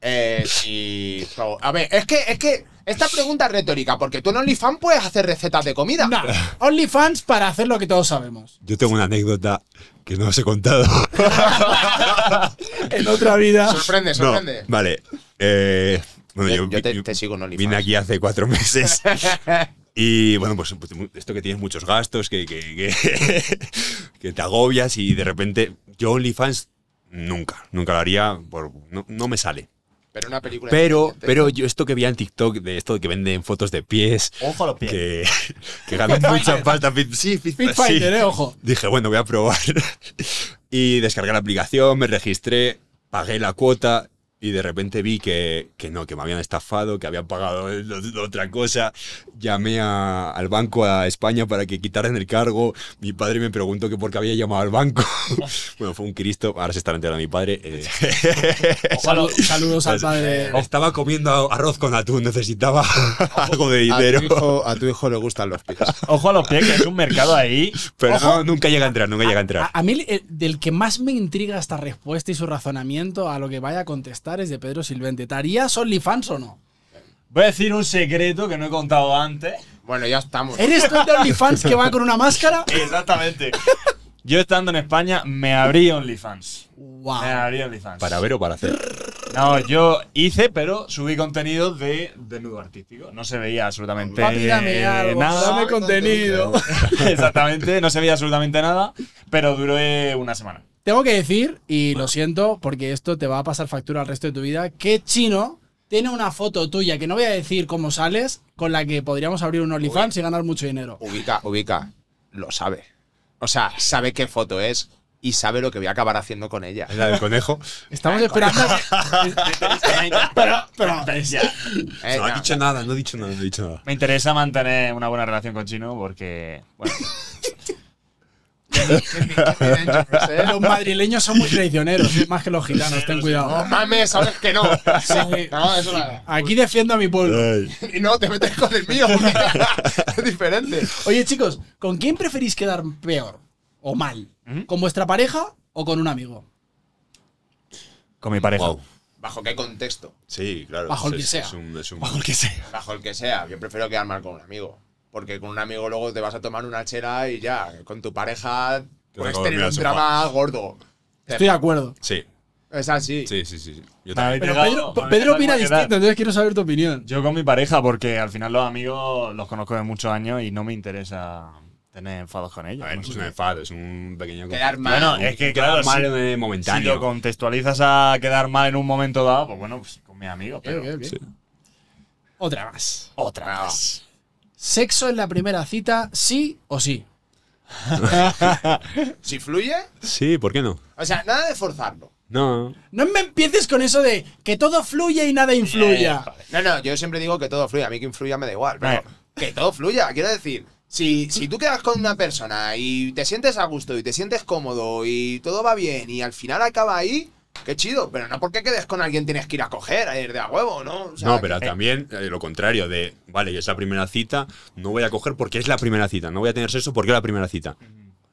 Eh, sí. a ver, es que, es que esta pregunta es retórica, porque tú en OnlyFans puedes hacer recetas de comida. Only OnlyFans para hacer lo que todos sabemos. Yo tengo una anécdota que no os he contado. en otra vida. Sorprende, sorprende. vale. Eh, yo, te, sigo en OnlyFans. Vine aquí hace cuatro meses. Y bueno, pues, pues esto que tienes muchos gastos, que, que, que te agobias y de repente yo OnlyFans nunca, nunca lo haría, no, me sale. Pero una película. Pero, pero yo esto que vi en TikTok, de esto que venden fotos de pies. Ojo a los pies. Que, que ganan mucha falta. Sí, eh, ojo. Dije, bueno, voy a probar. Y descargué la aplicación, me registré, pagué la cuota y de repente vi que, que, no, que me habían estafado, que habían pagado otra cosa. Llamé al banco a España para que quitaran el cargo. Mi padre me preguntó que por qué había llamado al banco. bueno, fue un Cristo. Ahora se está enterando mi padre. Eh. saludos al padre. Estaba comiendo arroz con atún, necesitaba algo de dinero. A tu, hijo, le gustan los pies. Ojo a los pies, que es un mercado ahí. Pero nunca llega a entrar, nunca a, llega a entrar. A, mí, eh, del que más me intriga esta respuesta y su razonamiento a lo que vaya a contestar de Pedro Silvente. ¿Tarías OnlyFans o no? Voy a decir un secreto que no he contado antes. Bueno, ya estamos. ¿Eres tú de OnlyFans que va con una máscara? Exactamente. Yo estando en España me abrí OnlyFans. Wow. Me abrí OnlyFans. ¿Para ver o para hacer? No, yo hice, pero subí contenido de nudo artístico. No se veía absolutamente nada. dame eh, algo, nada. Dame contenido. Exactamente, no se veía absolutamente nada, pero duré una semana. Tengo que decir, y lo siento, porque esto te va a pasar factura al resto de tu vida, que Chino tiene una foto tuya, que no voy a decir cómo sales, con la que podríamos abrir un OnlyFans y ganar mucho dinero. Ubica, ubica. Lo sabe. O sea, sabe qué foto es y sabe lo que voy a acabar haciendo con ella. Es la del conejo. Estamos esperando. pero, pero, ya. no ha dicho nada, no ha dicho nada, no ha dicho nada. Me interesa mantener una buena relación con Chino porque, Los madrileños son muy traicioneros, eh, más que los gitanos, ten cuidado. No mames, sabes que no. Aquí defiendo a mi pueblo. y no, te metes con el mío. es diferente. Oye, chicos, ¿con quién preferís quedar peor o mal? ¿Mm? ¿Con vuestra pareja o con un amigo? Con mi pareja. Bajo qué contexto. Sí, claro. Bajo el que sea. Bajo el que sea. Yo prefiero quedar mal con un amigo. Porque con un amigo luego te vas a tomar una chera y ya, con tu pareja puedes tener un drama gordo. Estoy de acuerdo. Sí. Es así. Sí, sí, sí. Pero Pedro, opina distinto, entonces quiero saber tu opinión. Yo con mi pareja, porque al final los amigos los conozco de muchos años y no me interesa tener enfados con ellos. es un enfado, es un pequeño. Quedar mal. es que quedar mal momentáneo. Si lo contextualizas a quedar mal en un momento dado, pues bueno, pues con mi amigo, Pero, Otra más. Otra ah. más. ¿Sexo en la primera cita, sí o sí? ¿Si fluye? Sí, ¿por qué no? O sea, nada de forzarlo. No. No me empieces con eso de que todo fluye y nada influya. Eh, no, no, yo siempre digo que todo fluye. A mí que influya me da igual. Pero que todo fluya, quiero decir. Si, si tú quedas con una persona y te sientes a gusto y te sientes cómodo y todo va bien y al final acaba ahí, Qué chido, pero no porque quedes con alguien tienes que ir a coger, a ir de a huevo, ¿no? no, pero también eh, lo contrario de, vale, y es primera cita, no voy a coger porque es la primera cita, no voy a tener sexo porque es la primera cita.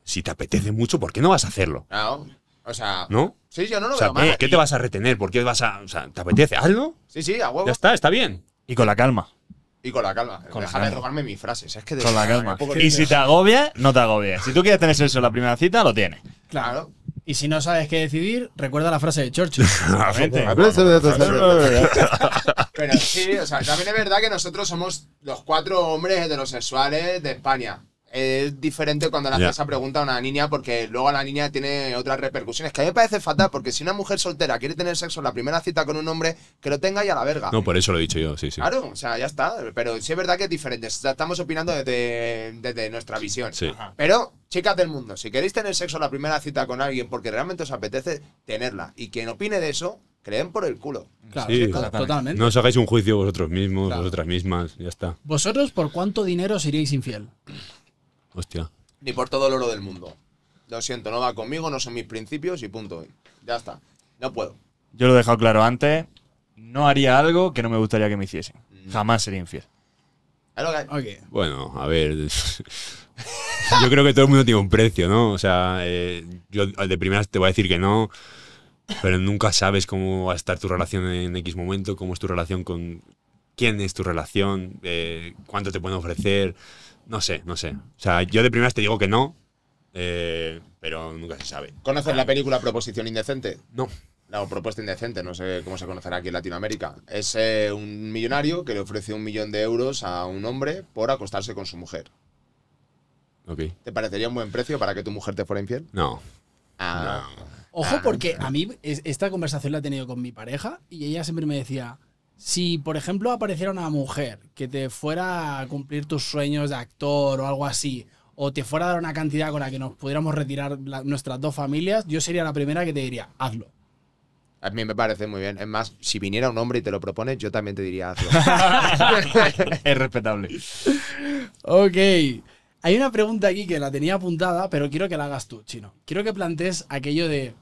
Si te apetece mucho, ¿por qué no vas a hacerlo? Claro. O sea, ¿no? Sí, yo no lo o sea, ¿Qué te vas a retener? ¿Por qué vas a, o sea, te apetece? algo? Sí, sí, a huevo. Ya está, está bien. Y con la calma. Y con la calma. Con rogarme mis frases. Es que con la Y si te agobia, no te agobia. Si tú quieres tener sexo en la primera cita, lo tienes. Claro. Y si no sabes qué decidir, recuerda la frase de Churchill. Pero sí, o sea, también es verdad que nosotros somos los cuatro hombres heterosexuales de España es diferente cuando le haces esa pregunta a una niña porque luego la niña tiene otras repercusiones que a mí me parece fatal porque si una mujer soltera quiere tener sexo en la primera cita con un hombre que lo tenga y a la verga no por eso lo he dicho yo sí sí claro o sea ya está pero sí es verdad que es diferente estamos opinando desde, nuestra visión pero chicas del mundo si queréis tener sexo en la primera cita con alguien porque realmente os apetece tenerla y quien opine de eso creen por el culo. Claro, totalmente. No os hagáis un juicio vosotros mismos, vosotras mismas, ya está. ¿Vosotros por cuánto dinero seríais infiel? Hostia. Ni por todo el oro del mundo. Lo siento, no va conmigo, no son mis principios y punto. Ya está. No puedo. Yo lo he dejado claro antes. No haría algo que no me gustaría que me hiciesen. Mm. Jamás sería infiel. Bueno, a ver. yo creo que todo el mundo tiene un precio, ¿no? O sea, eh, yo de primeras te voy a decir que no, pero nunca sabes cómo va a estar tu relación en X momento, cómo es tu relación con. quién es tu relación, eh, cuánto te pueden ofrecer. No sé, no sé. O sea, yo de primeras te digo que no, eh, pero nunca se sabe. ¿Conoces la película Proposición Indecente? No. La propuesta indecente, no sé cómo se conocerá aquí en Latinoamérica. Es eh, un millonario que le ofrece un millón de euros a un hombre por acostarse con su mujer. Okay. ¿Te parecería un buen precio para que tu mujer te fuera infiel? No. Ah. no. Ojo, ah. porque a mí esta conversación la he tenido con mi pareja y ella siempre me decía, si, por ejemplo, apareciera una mujer que te fuera a cumplir tus sueños de actor o algo así, o te fuera a dar una cantidad con la que nos pudiéramos retirar nuestras dos familias, yo sería la primera que te diría, hazlo. A mí me parece muy bien. Es más, si viniera un hombre y te lo propone, yo también te diría hazlo. es respetable. Ok. Hay una pregunta aquí que la tenía apuntada, pero quiero que la hagas tú, Chino. Quiero que plantes aquello de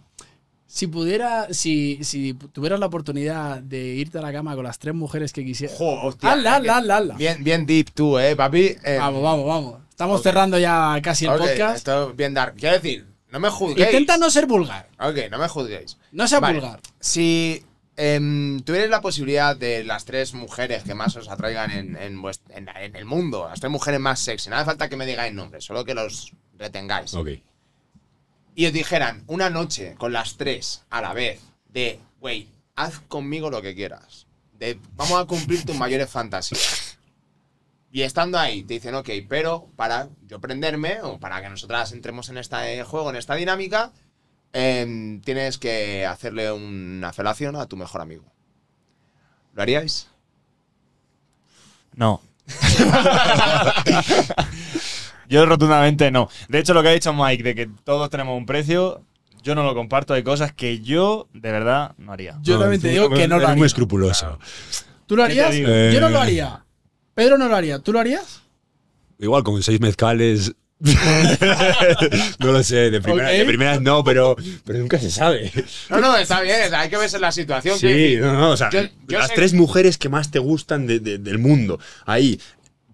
si pudiera, si, tuvieras la oportunidad de irte a la cama con las tres mujeres que quisieras. hostia. Eh, bien, bien deep tú, eh, papi. Eh. Vamos, vamos, vamos. Estamos cerrando ya casi el podcast. Esto es bien dark. Quiero decir, no me juzguéis. Intenta no ser vulgar. Ok, no me juzguéis. No sea vulgar. Si eh, tuvierais la posibilidad de las tres mujeres que más os atraigan en, en, el mundo, las tres mujeres más sexy, no hace falta que me digáis nombres, solo que los retengáis. Ok y os dijeran una noche con las tres a la vez de, güey, haz conmigo lo que quieras. De, vamos a cumplir tus mayores fantasías. Y estando ahí, te dicen, ok, pero para yo prenderme o para que nosotras entremos en este eh, juego, en esta dinámica, em, tienes que hacerle una felación a tu mejor amigo. ¿Lo haríais? No. Yo rotundamente no. De hecho, lo que ha dicho Mike, de que todos tenemos un precio, yo no lo comparto. Hay cosas que yo, de verdad, no haría. Yo también te digo que no lo haría. muy escrupuloso. ¿Tú lo harías? Eh. Yo no lo haría. Pedro no lo haría. ¿Tú lo harías? Igual, con seis mezcales, no lo sé, de, primera, primeras no, pero, pero, nunca se sabe. No, no, está bien, hay que verse la situación. Sí, no, no, las tres mujeres que más te gustan del mundo, ahí,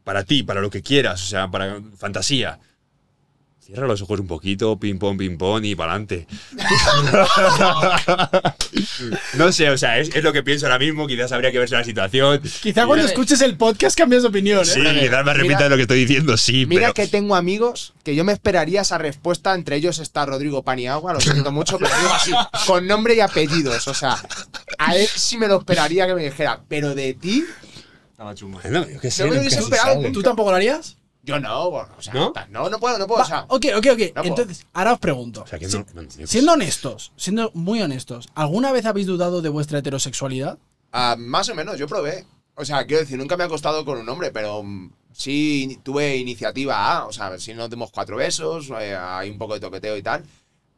para ti, para lo que quieras, o sea, para fantasía. Cierra los ojos un poquito, ping pong, ping pong y para adelante. no sé, o sea, es, lo que pienso ahora mismo. Quizás habría que verse la situación. Quizá cuando escuches el podcast cambias de opinión. ¿eh? Sí, quizás me repita lo que estoy diciendo, sí. Mira que tengo amigos que yo me esperaría esa respuesta. Entre ellos está Rodrigo Paniagua, lo siento mucho, pero digo así, con nombre y apellidos. O sea, a él sí me lo esperaría que me dijera, pero de ti ¿Tú tampoco lo harías? Yo no, o sea, ¿No? ¿No? puedo, no puedo, ok, ok, ok. Entonces, ahora os pregunto. siendo honestos, siendo muy honestos, ¿alguna vez habéis dudado de vuestra heterosexualidad? Ah, más o menos, yo probé. O sea, quiero decir, nunca me he acostado con un hombre, pero mm, sí tuve iniciativa A, o sea, si nos dimos cuatro besos, eh, hay un poco de toqueteo y tal.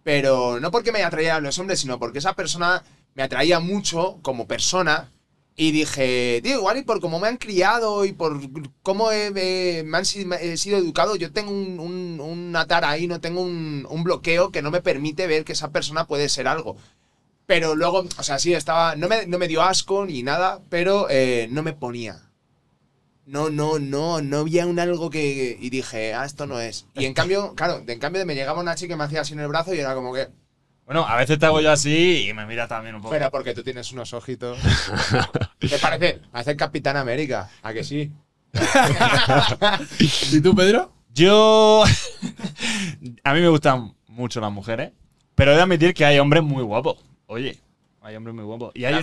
Pero no porque me atraían los hombres, sino porque esa persona me atraía mucho como persona y dije, tío, igual y por cómo me han criado y por cómo he, me han sido educado, yo tengo un, un, atar ahí, no tengo un, bloqueo que no me permite ver que esa persona puede ser algo. Pero luego, o sea, sí, estaba, no me, no me dio asco ni nada, pero eh, no me ponía. No, no, no, no había un algo que... Y dije, ah, esto no es. Y en cambio, claro, en cambio me llegaba una chica que me hacía así en el brazo y era como que... Bueno, a veces te hago yo así y me mira también un poco. Pero porque tú tienes unos ojitos. ¿Te parece? Hacer Capitán América. ¿A que sí? ¿Y tú, Pedro? Yo. a mí me gustan mucho las mujeres. Pero he de admitir que hay hombres muy guapos. Oye, hay hombres muy guapos. Y hay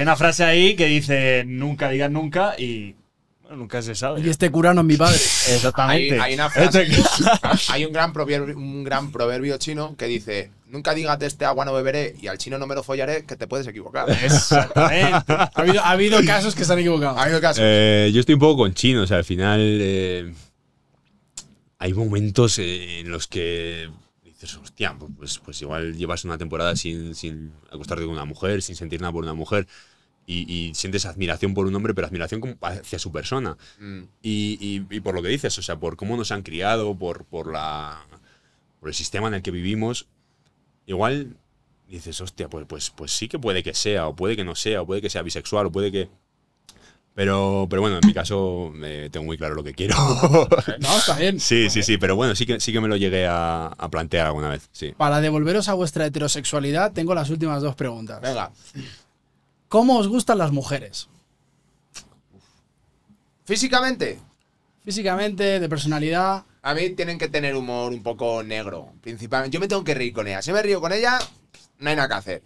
una, frase ahí que dice: nunca digas nunca y Bueno, nunca se sabe. Y este cura no es mi padre. Exactamente. Hay, una frase, este hay un, gran proverbio, un gran proverbio chino que dice: nunca digas de este agua no beberé y al chino no me lo follaré, que te puedes equivocar. ha, habido, casos que se han equivocado. Ha habido casos. Eh, yo estoy un poco con chino, o sea, al final eh, hay momentos eh, en los que dices, hostia, pues, pues, pues igual llevas una temporada sin, sin acostarte con una mujer, sin sentir nada por una mujer. Y, sientes admiración por un hombre, pero admiración hacia su persona. Mm. Y, por lo que dices, o sea, por cómo nos han criado, por, por, la, por el sistema en el que vivimos igual dices, hostia, pues, pues, pues, sí que puede que sea, o puede que no sea, o puede que sea bisexual, o puede que... Pero, pero bueno, en mi caso eh, tengo muy claro lo que quiero. no, está bien. Sí, sí, sí, pero bueno, sí que, sí que me lo llegué a, plantear alguna vez. Sí. Para devolveros a vuestra heterosexualidad, tengo las últimas dos preguntas. Venga. ¿Cómo os gustan las mujeres? ¿Físicamente? físicamente, de personalidad. A mí tienen que tener humor un poco negro, principalmente. Yo me tengo que reír con ella. Si me río con ella, no hay nada que hacer.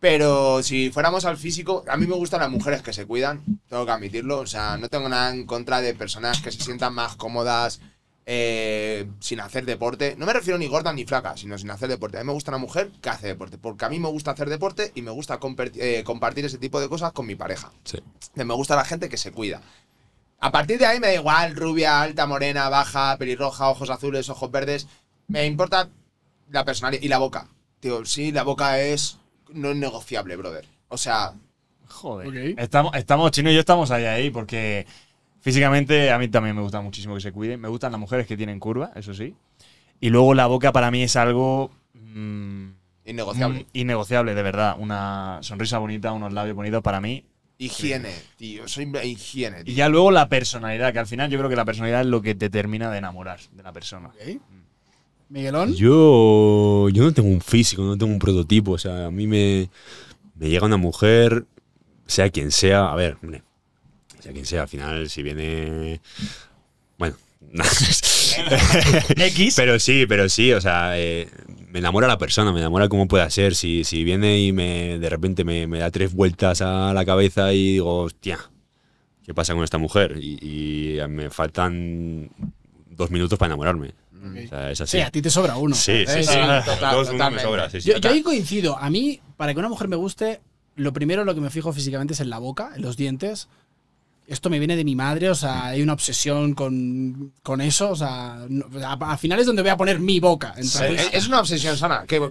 Pero si fuéramos al físico, a mí me gustan las mujeres que se cuidan, tengo que admitirlo. O sea, no tengo nada en contra de personas que se sientan más cómodas eh, sin hacer deporte. No me refiero ni gordas ni flacas, sino sin hacer deporte. A mí me gusta una mujer que hace deporte, porque a mí me gusta hacer deporte y me gusta eh, compartir ese tipo de cosas con mi pareja. Sí. Me gusta la gente que se cuida. A partir de ahí me da igual, rubia, alta, morena, baja, pelirroja, ojos azules, ojos verdes. Me importa la personalidad y la boca. Tío, sí, la boca es no es negociable, brother. O sea, Joder. Estamos, estamos, Chino y yo estamos ahí, ahí, porque físicamente a mí también me gusta muchísimo que se cuiden. Me gustan las mujeres que tienen curva, eso sí. Y luego la boca para mí es algo. Mm, innegociable. Mm, innegociable, de verdad. Una sonrisa bonita, unos labios bonitos para mí. Higiene, tío. Soy higiene. Y ya luego la personalidad, que al final yo creo que la personalidad es lo que te termina de enamorar de la persona. Mm. Miguelón. Yo, yo no tengo un físico, no tengo un prototipo. O sea, a mí me, me llega una mujer, sea quien sea. A ver, hombre, sea quien sea, al final, si viene. Bueno. X. pero sí, pero sí, o sea, eh, me enamora la persona, me enamora como puede ser. Si, si viene y me de repente me, da tres vueltas a la cabeza y digo, hostia, ¿qué pasa con esta mujer? Y, me faltan dos minutos para enamorarme. es así. Sí, a ti te sobra uno. Sí, sí, sí. yo, ahí coincido. A mí, para que una mujer me guste, lo primero lo que me fijo físicamente es en la boca, en los dientes esto me viene de mi madre, o sea, mm. hay una obsesión con, eso, o sea, a- al final es donde voy a poner mi boca. Es- una obsesión sana. Qué,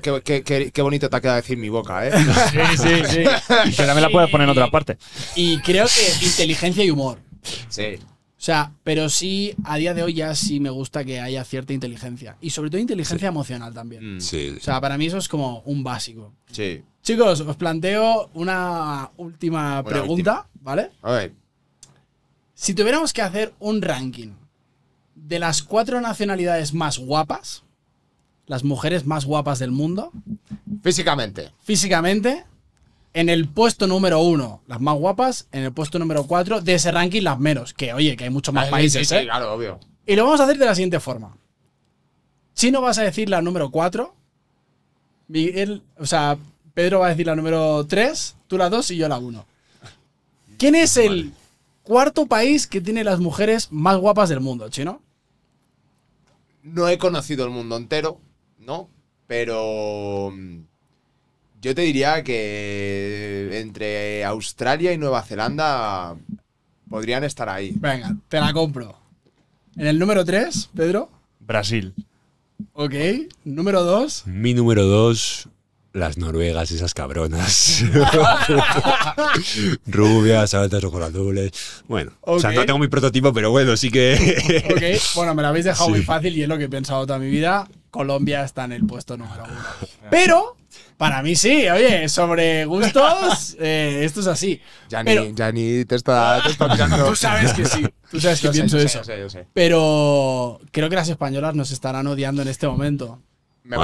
qué- bonito te ha quedado decir mi boca, ¿eh? Sí, sí, sí. Pero también la puedes poner en otra parte. Y creo que inteligencia y humor. sí. O sea, pero sí, a día de hoy ya sí me gusta que haya cierta inteligencia. Y sobre todo inteligencia emocional también. Mm. Sí. O sea, para mí eso es como un básico. Sí. Chicos, os planteo una última pregunta, ¿vale? A ver. Si tuviéramos que hacer un ranking de las cuatro nacionalidades más guapas, las mujeres más guapas del mundo. Físicamente. Físicamente. En el puesto número uno, las más guapas. En el puesto número cuatro, de ese ranking, las menos. Que oye, que hay muchos más eh, países. sí, ¿eh? claro, obvio. Y lo vamos a hacer de la siguiente forma. Chino vas a decir la número cuatro, Miguel, o sea, Pedro va a decir la número tres, tú la dos y yo la uno. ¿Quién es el cuarto país que tiene las mujeres más guapas del mundo, chino. No he conocido el mundo entero, ¿no? Pero mm, yo te diría que entre Australia y Nueva Zelanda podrían estar ahí. Venga, te la compro. En el número 3, Pedro. Brasil. Ok. Número 2. Mi número 2, las noruegas, esas cabronas. Rubias, altas, ojos azules. Bueno, o sea, no tengo mi prototipo, pero bueno, sí que. Bueno, me lo habéis dejado muy fácil y es lo que he pensado toda mi vida. Colombia está en el puesto número uno. Pero, para mí sí, oye, sobre gustos, eh, esto es así. Ya te está, te Tú sabes que sí. Tú sabes que pienso eso. Pero creo que las españolas nos estarán odiando en este momento. Me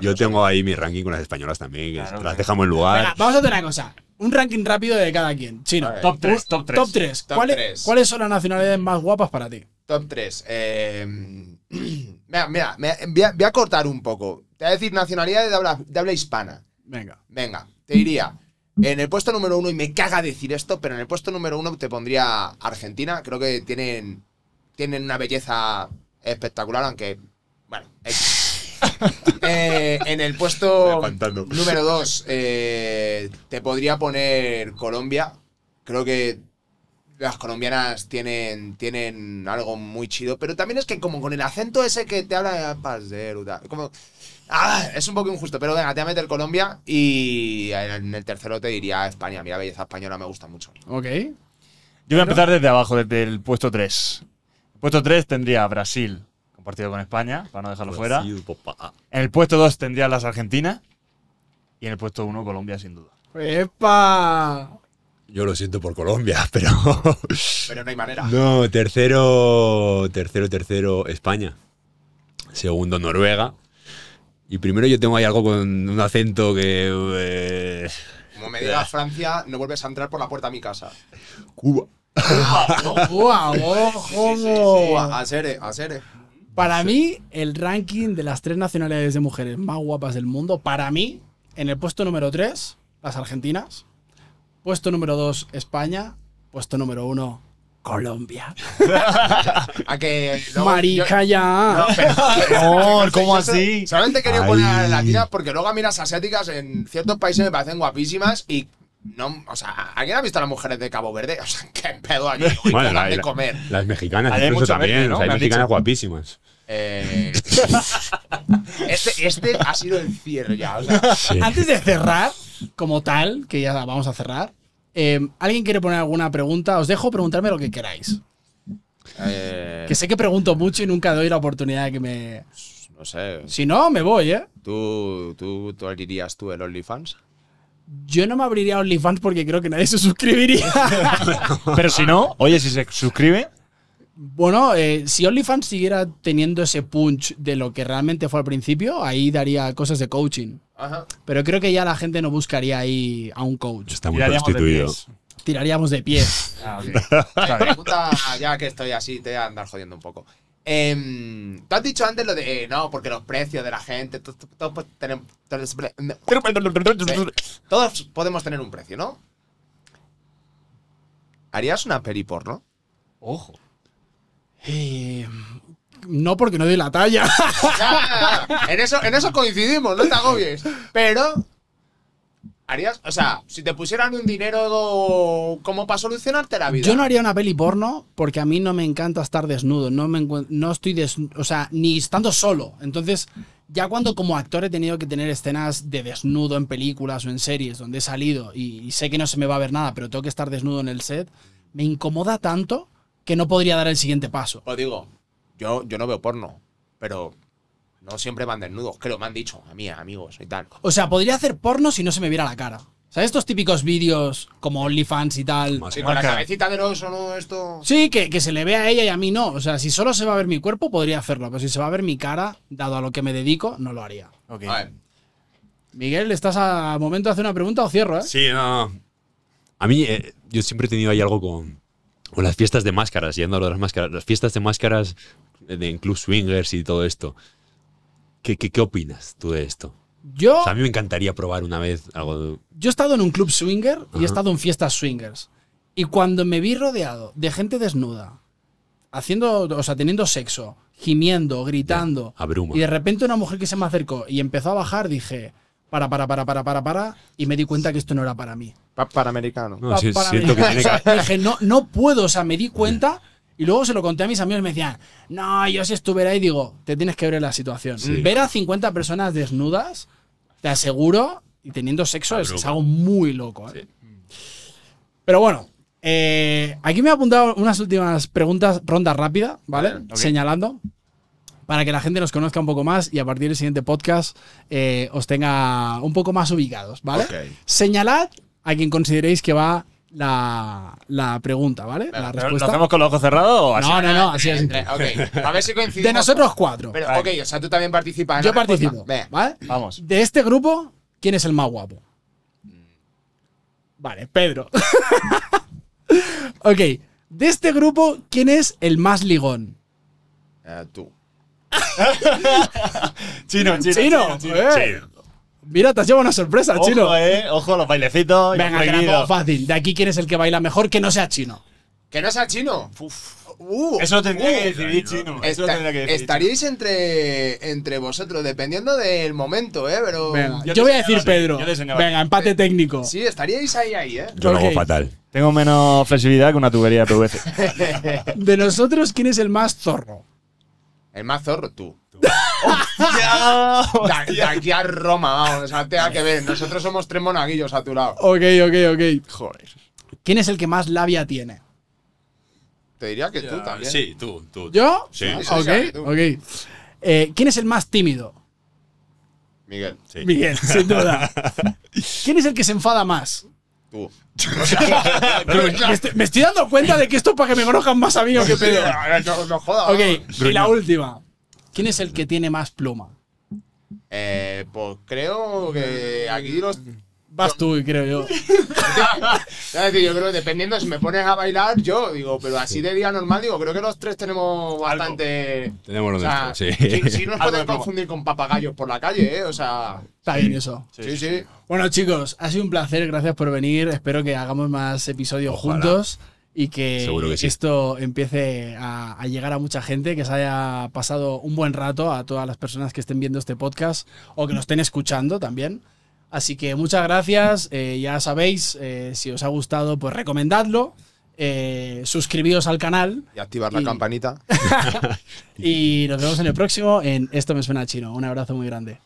yo, tengo ahí mi ranking con las españolas también, las dejamos en lugar. vamos a hacer una cosa. Un ranking rápido de cada quien. Chino. Top 3, top 3. Top 3. ¿Cuáles son las nacionalidades más guapas para ti? Top 3. Eh, mira, mira, voy, a, cortar un poco. Te voy a decir nacionalidades de habla, hispana. Venga. Venga, te diría. En el puesto número uno, y me caga decir esto, pero en el puesto número uno te pondría Argentina. Creo que tienen, tienen una belleza espectacular, aunque. Bueno, eh, en el puesto número 2 eh, te podría poner Colombia. Creo que las colombianas tienen, tienen algo muy chido, pero también es que como con el acento ese que te habla de como ah, es un poco injusto, pero venga, te voy a meter Colombia y en el tercero te diría España. Mira, belleza española me gusta mucho. Ok. Yo voy a empezar desde abajo, desde el puesto 3. Puesto 3 tendría Brasil, partido con España, para no dejarlo pues fuera. Pues, ah. En el puesto 2 tendría las Argentinas. Y en el puesto 1 Colombia, sin duda. ¡Epa! Yo lo siento por Colombia, pero. pero no hay manera. No, tercero, tercero, tercero, España. Segundo, Noruega. Y primero, yo tengo ahí algo con un acento que. Pues, Como me digas eh. Francia, no vuelves a entrar por la puerta a mi casa. Cuba. Cuba, ojo. Cuba, Cuba, Cuba. Para mí, el ranking de las tres nacionalidades de mujeres más guapas del mundo, para mí, en el puesto número 3, las argentinas. Puesto número 2, España. Puesto número 1, Colombia. a que. Marica ya. No, ¿cómo así? Solamente quería poner a las latinas, porque luego miras asiáticas en ciertos países me parecen guapísimas y. No, o sea, ¿alguien ha visto a las mujeres de Cabo Verde? O sea, qué pedo allí. comer. Las mexicanas, incluso también, hay mexicanas guapísimas. Eh, este, este, ha sido el cierre ya. Antes de cerrar, como tal, que ya vamos a cerrar, em, ¿alguien quiere poner alguna pregunta? Os dejo preguntarme lo que queráis. Eh, que sé que pregunto mucho y nunca doy la oportunidad de que me. No sé. Si no, me voy, ¿eh? ¿Tú, tú, tú abrirías tú el OnlyFans? Yo no me abriría OnlyFans porque creo que nadie se suscribiría. Pero si no, oye, si se suscribe, bueno, eh, si OnlyFans siguiera teniendo ese punch de lo que realmente fue al principio, ahí daría cosas de coaching. Pero creo que ya la gente no buscaría ahí a un coach. Está muy tiraríamos de pie. Ah, ya que estoy así, te voy a andar jodiendo un poco. Em, tú has dicho antes lo de. Eh, no, porque los precios de la gente. Todos, podemos tener un precio, ¿no? ¿Harías una periporno? ¿no? Ojo. Eh, no porque no doy la talla. en, eso, coincidimos, no te agobies. Pero harías, o sea, si te pusieran un dinero como para solucionarte la vida. Yo no haría una peli porno porque a mí no me encanta estar desnudo, no me no estoy desnudo, o sea, ni estando solo. Entonces, ya cuando como actor he tenido que tener escenas de desnudo en películas o en series donde he salido y sé que no se me va a ver nada, pero tengo que estar desnudo en el set, me incomoda tanto que no podría dar el siguiente paso. Os pues digo, yo, yo no veo porno, pero no siempre van desnudos, que me han dicho a mí, amigos y tal. O sea, podría hacer porno si no se me viera la cara. O sea, estos típicos vídeos como OnlyFans y tal. con la cabecita de los no, esto. Sí, que, se le vea a ella y a mí no. O sea, si solo se va a ver mi cuerpo, podría hacerlo. Pero si se va a ver mi cara, dado a lo que me dedico, no lo haría. Ok. Miguel, ¿estás a momento de hacer una pregunta o cierro, eh? Sí, no, A mí, eh, yo siempre he tenido ahí algo con, o las fiestas de máscaras, yendo a lo de las máscaras, las fiestas de máscaras eh, de Club Swingers y todo esto. ¿Qué, qué, opinas tú de esto? Yo. a mí me encantaría probar una vez algo. Yo he estado en un club swinger y he estado en fiestas swingers. Y cuando me vi rodeado de gente desnuda, haciendo, o sea, teniendo sexo, gimiendo, gritando. y de repente una mujer que se me acercó y empezó a bajar, dije, para, para, para, para, para, para, y me di cuenta que esto no era para mí. Para americano. No, Dije, no, puedo, o sea, me di cuenta y luego se lo conté a mis amigos y me decían, no, yo si estuviera ahí, digo, te tienes que ver la situación. Ver a 50 personas desnudas, te aseguro, y teniendo sexo ah, es, algo muy loco. ¿eh? Pero bueno, eh, aquí me he apuntado unas últimas preguntas, ronda rápida, ¿vale? Señalando para que la gente nos conozca un poco más y a partir del siguiente podcast eh, os tenga un poco más ubicados, ¿vale? Señalad a quien consideréis que va la, pregunta, ¿vale? la respuesta. ¿Lo hacemos con los ojos cerrados o así? No, no, no, así A ver si coincidimos. De nosotros cuatro. ok, o sea, tú también participas. Yo participo. ¿vale? Vamos. De este grupo, ¿quién es el más guapo? Mm. Vale, Pedro. ok, de este grupo, ¿quién es el más ligón? Eh, tú. chino, chino, eh. Mira, te has llevado una sorpresa, ojo, chino. Eh, ojo, los bailecitos. Venga, que fácil. De aquí, ¿quién es el que baila mejor que no sea chino? Que no sea chino. eso tendría que decidir chino. Eso tendría que decidir, estaríais entre, entre vosotros, dependiendo del momento, ¿eh? yo, voy a decir Pedro. Venga, empate técnico. Sí, estaríais ahí, ahí, ¿eh? Yo lo hago fatal. Tengo menos flexibilidad que una tubería de PVC. de nosotros, ¿quién es el más zorro? El más zorro, tú. tú. ¡Hostia! De, aquí a Roma, vamos. O sea, tenga que ver. Nosotros somos tres monaguillos a tu lado. Ok, ok, ok. Joder. ¿Quién es el que más labia tiene? Te diría que tú también. Sí, tú, tú. ¿Yo? Sí. sí ok, ok. Eh, ¿Quién es el más tímido? Miguel. Sí. Miguel, sin duda. ¿Quién es el que se enfada más? me, estoy, dando cuenta de que esto para que me conozcan más amigos que pedo. Ok, y la última. ¿Quién es el que tiene más pluma? Eh, pues creo que aquí los Vas tú, creo yo. yo creo que dependiendo si me pones a bailar, yo digo, pero así de día normal, digo, creo que los tres tenemos bastante. Tenemos lo de sí. Si, nos podemos confundir con papagayos por la calle, ¿eh? O sea. Está bien eso. Sí. sí, Bueno, chicos, ha sido un placer, gracias por venir. Espero que hagamos más episodios juntos y que, esto empiece a, llegar a mucha gente, que se haya pasado un buen rato a todas las personas que estén viendo este podcast o que nos estén escuchando también. Así que muchas gracias, eh, ya sabéis, eh, si os ha gustado, pues recomendadlo. Eh, suscribiros al canal. Y activar la campanita. y nos vemos en el próximo en Esto me suena chino. Un abrazo muy grande.